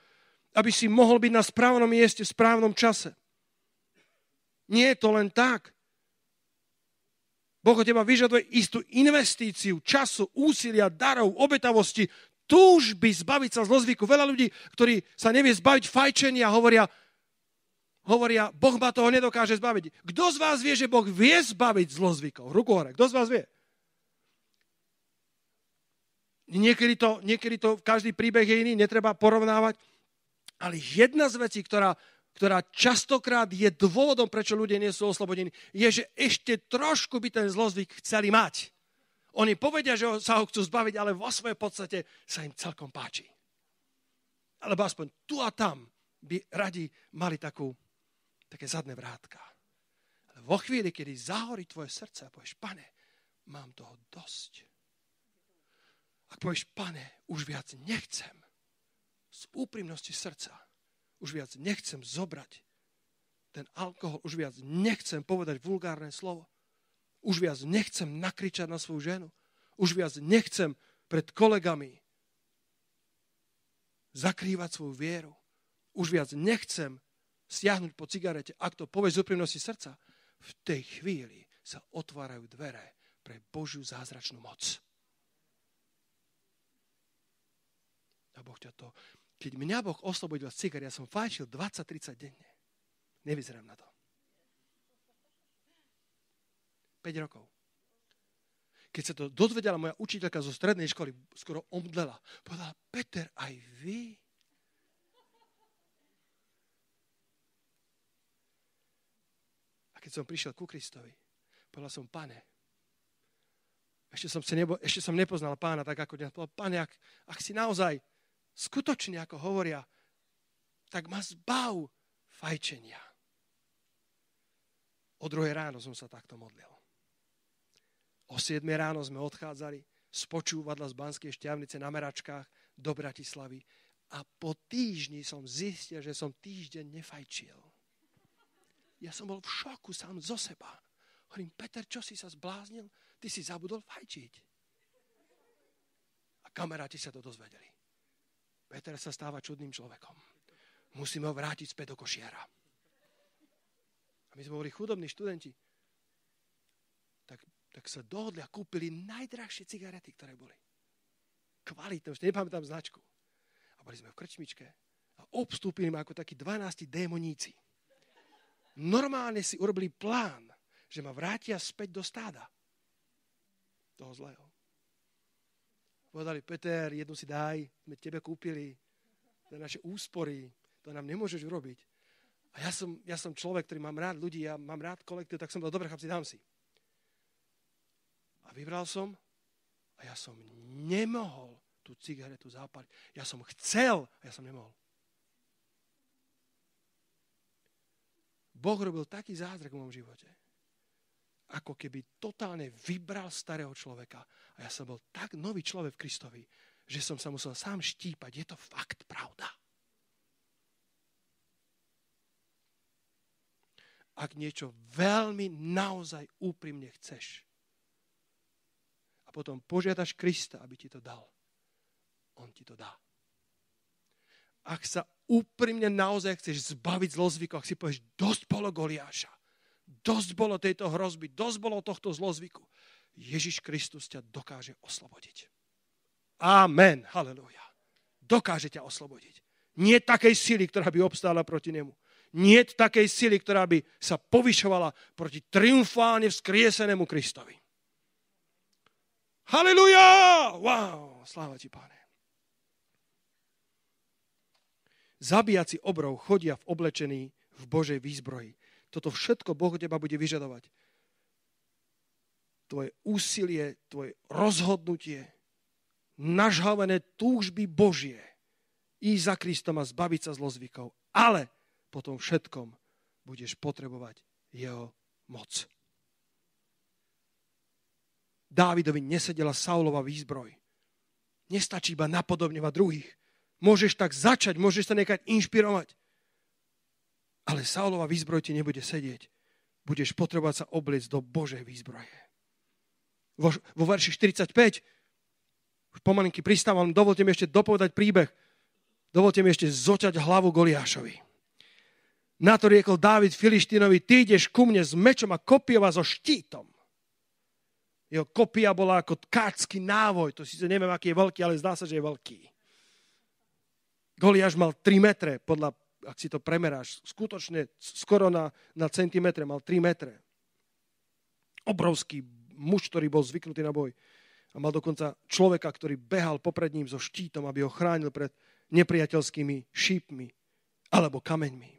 A: aby si mohol byť na správnom mieste v správnom čase. Nie je to len tak. Boh od teba vyžaduje istú investíciu času, úsilia, darov, obetavosti, túžby zbaviť sa zlozvyku. Veľa ľudí, ktorí sa nevie zbaviť fajčenia, hovoria, hovoria, Boh ma toho nedokáže zbaviť. Kto z vás vie, že Boh vie zbaviť zlozvykov? Ruku hore. Kto z vás vie? Niekedy to, niekedy to, každý príbeh je iný, netreba porovnávať. Ale jedna z vecí, ktorá ktorá častokrát je dôvodom, prečo ľudia nie sú oslobodení, je, že ešte trošku by ten zlozvyk chceli mať. Oni povedia, že sa ho chcú zbaviť, ale vo svojej podstate sa im celkom páči. Alebo aspoň tu a tam by radi mali takú, také zadné vrátka. Ale vo chvíli, kedy zahorí tvoje srdce a povieš, pane, mám toho dosť. Ak povieš, pane, už viac nechcem, z úprimnosti srdca už viac nechcem zobrať ten alkohol, už viac nechcem povedať vulgárne slovo, už viac nechcem nakričať na svoju ženu, už viac nechcem pred kolegami zakrývať svoju vieru, už viac nechcem stiahnuť po cigarete, ak to povieš z úprimnosti srdca, v tej chvíli sa otvárajú dvere pre Božiu zázračnú moc. A Boh ťa to keď mňa Boh oslobodil z cigar, ja som fajčil 20-30 denne. Nevyzerám na to. 5 rokov. Keď sa to dozvedela moja učiteľka zo strednej školy, skoro omdlela. Povedala, Peter, aj vy? A keď som prišiel ku Kristovi, povedal som, pane, ešte som, nebo, ešte som nepoznal pána tak, ako dnes. Pane, ak, ak si naozaj skutočne, ako hovoria, tak ma zbav fajčenia. O druhej ráno som sa takto modlil. O 7 ráno sme odchádzali z počúvadla z Banskej šťavnice na Meračkách do Bratislavy a po týždni som zistil, že som týždeň nefajčil. Ja som bol v šoku sám zo seba. Hovorím, Peter, čo si sa zbláznil? Ty si zabudol fajčiť. A kamaráti sa to dozvedeli. Peter sa stáva čudným človekom. Musíme ho vrátiť späť do košiara. A my sme boli chudobní študenti. Tak, tak sa dohodli a kúpili najdrahšie cigarety, ktoré boli. Kvalitné, už nepamätám značku. A boli sme v krčmičke a obstúpili ma ako takí 12 démoníci. Normálne si urobili plán, že ma vrátia späť do stáda. Toho zlého. Povedali, Peter, jednu si daj, sme tebe kúpili, To naše úspory, to nám nemôžeš urobiť. A ja som, ja som človek, ktorý mám rád ľudí, ja mám rád kolektív, tak som bol dobre, chlapci, dám si. A vybral som a ja som nemohol tú cigaretu zapaliť. Ja som chcel a ja som nemohol. Boh robil taký zázrak v mojom živote ako keby totálne vybral starého človeka. A ja som bol tak nový človek v Kristovi, že som sa musel sám štípať. Je to fakt pravda. Ak niečo veľmi naozaj úprimne chceš a potom požiadaš Krista, aby ti to dal, on ti to dá. Ak sa úprimne naozaj chceš zbaviť zlozvykov, ak si povieš dosť polo Goliáša, Dosť bolo tejto hrozby, dosť bolo tohto zlozvyku. Ježiš Kristus ťa dokáže oslobodiť. Amen, halleluja. Dokáže ťa oslobodiť. Nie takej sily, ktorá by obstála proti nemu. Nie takej sily, ktorá by sa povyšovala proti triumfálne vzkriesenému Kristovi. Halleluja! Wow! Sláva ti, páne. Zabíjaci obrov chodia v oblečení v Božej výzbroji. Toto všetko Boh od teba bude vyžadovať. Tvoje úsilie, tvoje rozhodnutie, nažhavené túžby Božie ísť za Kristom a zbaviť sa zlozvykov. Ale potom všetkom budeš potrebovať jeho moc. Dávidovi nesedela Saulova výzbroj. Nestačí iba napodobňovať druhých. Môžeš tak začať, môžeš sa nechať inšpirovať. Ale Saulova výzbroj ti nebude sedieť. Budeš potrebovať sa obliecť do Božej výzbroje. Vo, vo verši 45 už pomalinky pristávam, dovolte mi ešte dopovedať príbeh. Dovolte mi ešte zoťať hlavu Goliášovi. Na to riekol Dávid Filištinovi, ty ideš ku mne s mečom a kopiova so štítom. Jeho kopia bola ako tkácky návoj. To síce neviem, aký je veľký, ale zdá sa, že je veľký. Goliáš mal 3 metre podľa ak si to premeráš, skutočne skoro na, na centimetre, mal 3 metre. Obrovský muž, ktorý bol zvyknutý na boj. A mal dokonca človeka, ktorý behal popred ním so štítom, aby ho chránil pred nepriateľskými šípmi alebo kameňmi.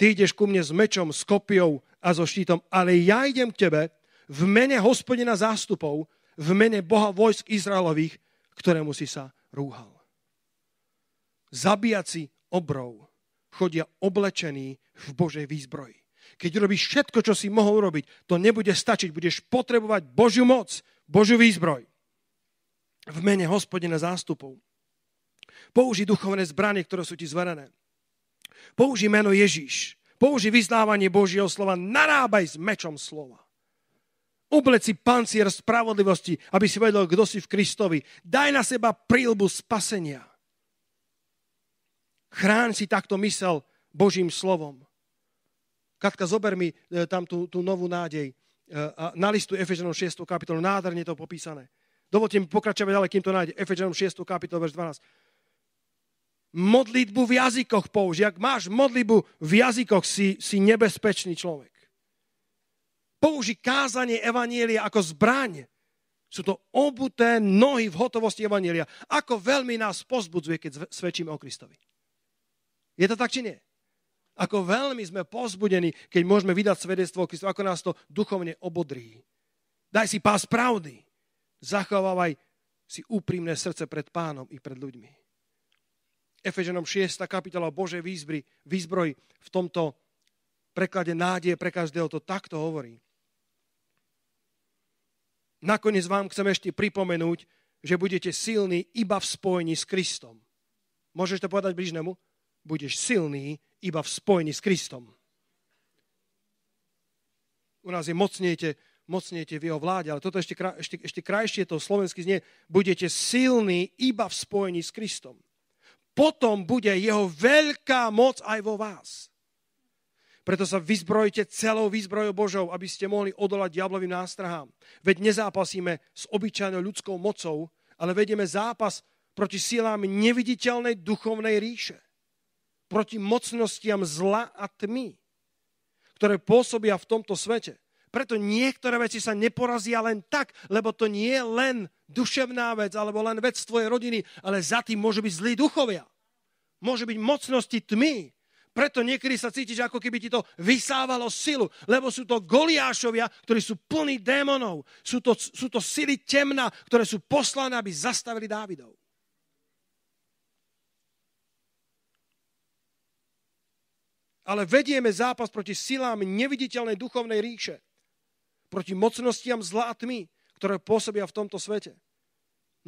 A: Ty ideš ku mne s mečom, s kopiou a so štítom, ale ja idem k tebe v mene hospodina zástupov, v mene Boha vojsk Izraelových, ktorému si sa rúhal. Zabíjaci obrov, chodia oblečení v Božej výzbroji. Keď robíš všetko, čo si mohol robiť, to nebude stačiť. Budeš potrebovať Božiu moc, Božiu výzbroj. V mene hospodina zástupov. Použij duchovné zbranie, ktoré sú ti zverené. Použij meno Ježíš. Použij vyznávanie Božieho slova. Narábaj s mečom slova. Ubleci si pancier spravodlivosti, aby si vedel, kto si v Kristovi. Daj na seba prílbu spasenia. Chrán si takto mysel Božím slovom. Katka, zober mi e, tam tú, tú novú nádej. E, na listu Efeženom 6. kapitolu, nádherne to popísané. Dovolte mi pokračovať ďalej, kým to nájde. Efeženom 6. kapitolu, verš 12. Modlitbu v jazykoch použij. Ak máš modlitbu v jazykoch, si, si nebezpečný človek. Použi kázanie Evanielia ako zbraň. Sú to obuté nohy v hotovosti Evanielia. Ako veľmi nás pozbudzuje, keď svedčíme o Kristovi. Je to tak, či nie? Ako veľmi sme pozbudení, keď môžeme vydať svedectvo Kristu, ako nás to duchovne obodrí. Daj si pás pravdy. Zachovávaj si úprimné srdce pred pánom i pred ľuďmi. Efeženom 6. kapitola Bože výzbry, výzbroj v tomto preklade nádeje pre každého to takto hovorí. Nakoniec vám chcem ešte pripomenúť, že budete silní iba v spojení s Kristom. Môžeš to povedať bližnému? budeš silný iba v spojení s Kristom. U nás je mocnejte, mocnejte v jeho vláde, ale toto ešte, ešte, ešte krajšie to slovensky znie, budete silní iba v spojení s Kristom. Potom bude jeho veľká moc aj vo vás. Preto sa vyzbrojte celou výzbrojou Božou, aby ste mohli odolať diablovým nástrahám. Veď nezápasíme s obyčajnou ľudskou mocou, ale vedieme zápas proti silám neviditeľnej duchovnej ríše proti mocnostiam zla a tmy, ktoré pôsobia v tomto svete. Preto niektoré veci sa neporazia len tak, lebo to nie je len duševná vec alebo len vec tvojej rodiny, ale za tým môžu byť zlí duchovia. Môže byť mocnosti tmy. Preto niekedy sa cítiš, ako keby ti to vysávalo silu, lebo sú to goliášovia, ktorí sú plní démonov. Sú to, sú to sily temna, ktoré sú poslané, aby zastavili Dávidov. ale vedieme zápas proti silám neviditeľnej duchovnej ríše, proti mocnostiam zla a tmy, ktoré pôsobia v tomto svete.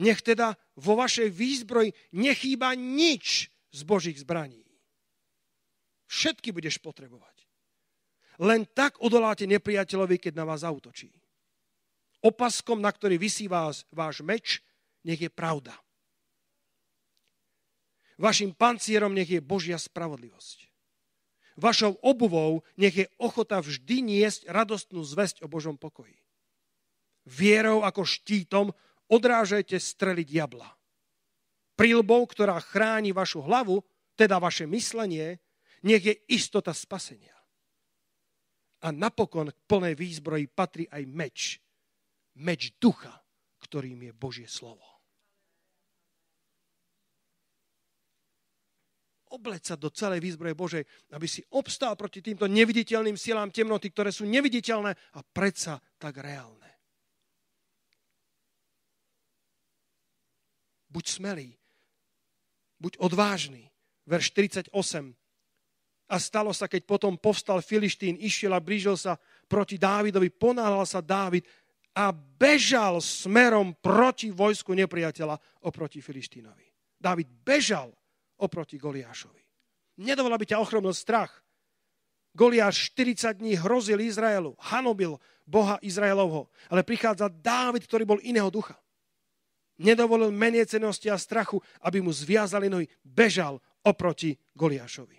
A: Nech teda vo vašej výzbroji nechýba nič z Božích zbraní. Všetky budeš potrebovať. Len tak odoláte nepriateľovi, keď na vás zautočí. Opaskom, na ktorý vysí vás váš meč, nech je pravda. Vašim pancierom nech je Božia spravodlivosť. Vašou obuvou nech je ochota vždy niesť radostnú zväzť o Božom pokoji. Vierou ako štítom odrážajte strely diabla. Prílbou, ktorá chráni vašu hlavu, teda vaše myslenie, nech je istota spasenia. A napokon k plnej výzbroji patrí aj meč. Meč ducha, ktorým je Božie slovo. obleť sa do celej výzbroje Božej, aby si obstál proti týmto neviditeľným silám temnoty, ktoré sú neviditeľné a predsa tak reálne. Buď smelý, buď odvážny. Verš 38. A stalo sa, keď potom povstal Filištín, išiel a blížil sa proti Dávidovi, ponáhľal sa Dávid a bežal smerom proti vojsku nepriateľa oproti Filištínovi. Dávid bežal oproti Goliášovi. Nedovolal by ťa ochromil strach. Goliáš 40 dní hrozil Izraelu, hanobil Boha Izraelovho, ale prichádza Dávid, ktorý bol iného ducha. Nedovolil meniecenosti a strachu, aby mu zviazali nohy, bežal oproti Goliášovi.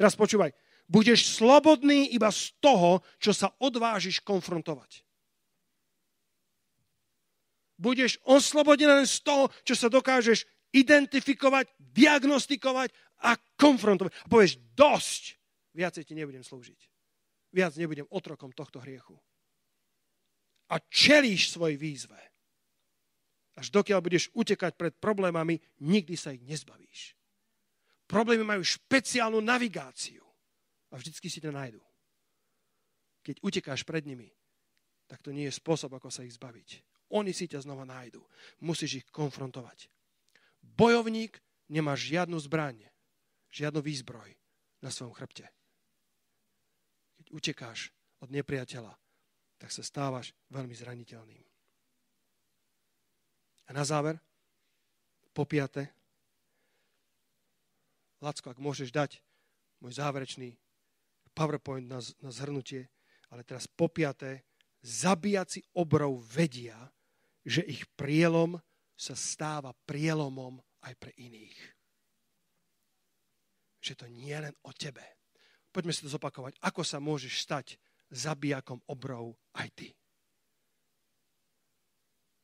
A: Teraz počúvaj, budeš slobodný iba z toho, čo sa odvážiš konfrontovať. Budeš oslobodený len z toho, čo sa dokážeš identifikovať, diagnostikovať a konfrontovať. A povieš, dosť, viacej ti nebudem slúžiť. Viac nebudem otrokom tohto hriechu. A čelíš svoje výzve. Až dokiaľ budeš utekať pred problémami, nikdy sa ich nezbavíš. Problémy majú špeciálnu navigáciu. A vždycky si to nájdu. Keď utekáš pred nimi, tak to nie je spôsob, ako sa ich zbaviť. Oni si ťa znova nájdu. Musíš ich konfrontovať bojovník nemá žiadnu zbraň, žiadnu výzbroj na svojom chrbte. Keď utekáš od nepriateľa, tak sa stávaš veľmi zraniteľným. A na záver, po piate, Lacko, ak môžeš dať môj záverečný PowerPoint na, na zhrnutie, ale teraz po piaté, zabíjaci obrov vedia, že ich prielom sa stáva prielomom aj pre iných. Že to nie je len o tebe. Poďme si to zopakovať. Ako sa môžeš stať zabijakom obrov aj ty?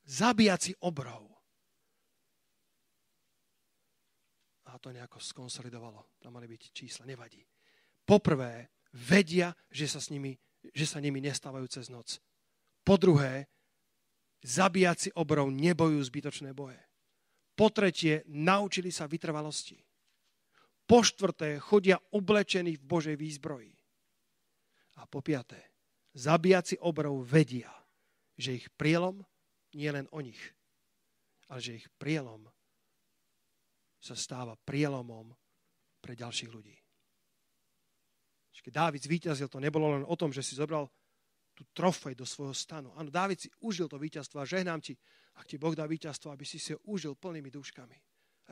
A: Zabijaci obrov. A to nejako skonsolidovalo. Tam mali byť čísla, nevadí. Poprvé, vedia, že sa, s nimi, že sa nimi nestávajú cez noc. Po druhé, zabijaci obrov nebojú zbytočné boje. Po tretie, naučili sa vytrvalosti. Po štvrté, chodia oblečení v Božej výzbroji. A po piaté, zabíjaci obrov vedia, že ich prielom nie len o nich, ale že ich prielom sa stáva prielomom pre ďalších ľudí. Keď Dávid zvýťazil, to nebolo len o tom, že si zobral tú trofej do svojho stanu. Áno, Dávid si užil to víťazstvo a žehnám ti, ak ti Boh dá víťazstvo, aby si si ho užil plnými duškami.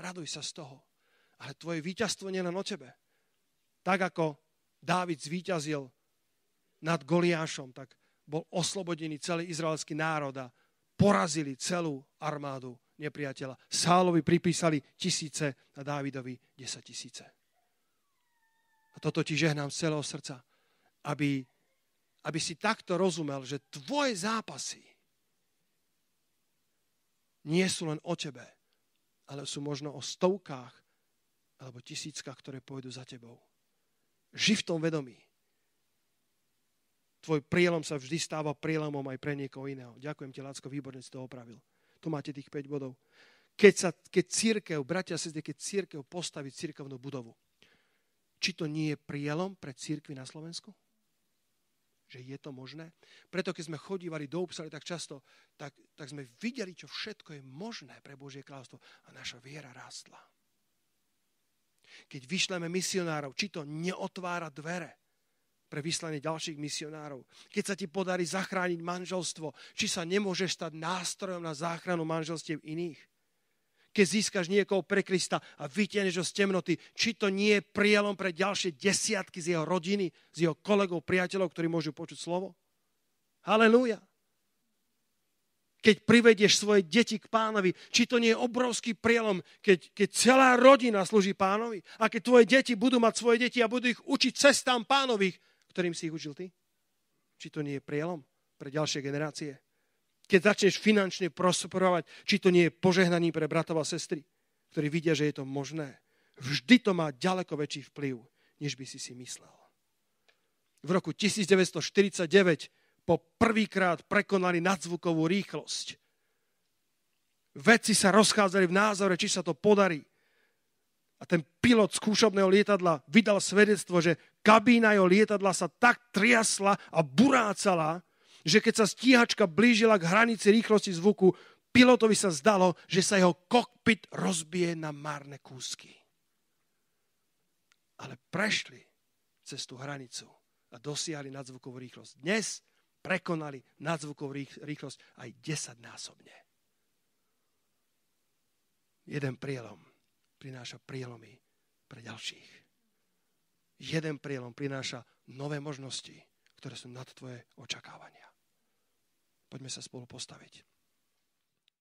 A: Raduj sa z toho. Ale tvoje víťazstvo nie len o tebe. Tak ako Dávid zvíťazil nad Goliášom, tak bol oslobodený celý izraelský národ a porazili celú armádu nepriateľa. Sálovi pripísali tisíce a Dávidovi desať tisíce. A toto ti žehnám z celého srdca, aby aby si takto rozumel, že tvoje zápasy nie sú len o tebe, ale sú možno o stovkách alebo tisíckach, ktoré pôjdu za tebou. Živ v tom vedomí. Tvoj prielom sa vždy stáva prielomom aj pre niekoho iného. Ďakujem ti, Lácko, výborne si to opravil. Tu máte tých 5 bodov. Keď, sa, keď církev, bratia a sestry, keď církev postaví církevnú budovu, či to nie je prielom pre církvy na Slovensku? že je to možné. Preto keď sme chodívali do Upsaly tak často, tak, tak sme videli, čo všetko je možné pre Božie kráľstvo a naša viera rástla. Keď vyšleme misionárov, či to neotvára dvere pre vyslanie ďalších misionárov. Keď sa ti podarí zachrániť manželstvo, či sa nemôžeš stať nástrojom na záchranu manželstiev iných keď získaš niekoho pre Krista a vytieneš ho z temnoty, či to nie je prielom pre ďalšie desiatky z jeho rodiny, z jeho kolegov, priateľov, ktorí môžu počuť slovo? Halelúja. Keď privedieš svoje deti k pánovi, či to nie je obrovský prielom, keď, keď celá rodina slúži pánovi a keď tvoje deti budú mať svoje deti a budú ich učiť cestám pánových, ktorým si ich učil ty? Či to nie je prielom pre ďalšie generácie? keď začneš finančne prosperovať, či to nie je požehnaní pre bratov a sestry, ktorí vidia, že je to možné. Vždy to má ďaleko väčší vplyv, než by si si myslel. V roku 1949 po prvýkrát prekonali nadzvukovú rýchlosť. Vedci sa rozchádzali v názore, či sa to podarí. A ten pilot skúšobného lietadla vydal svedectvo, že kabína jeho lietadla sa tak triasla a burácala, že keď sa stíhačka blížila k hranici rýchlosti zvuku, pilotovi sa zdalo, že sa jeho kokpit rozbije na márne kúsky. Ale prešli cez tú hranicu a dosiahli nadzvukovú rýchlosť. Dnes prekonali nadzvukovú rýchlosť aj desaťnásobne. násobne. Jeden prielom prináša prielomy pre ďalších. Jeden prielom prináša nové možnosti, ktoré sú nad tvoje očakávania. Poďme sa spolu postaviť.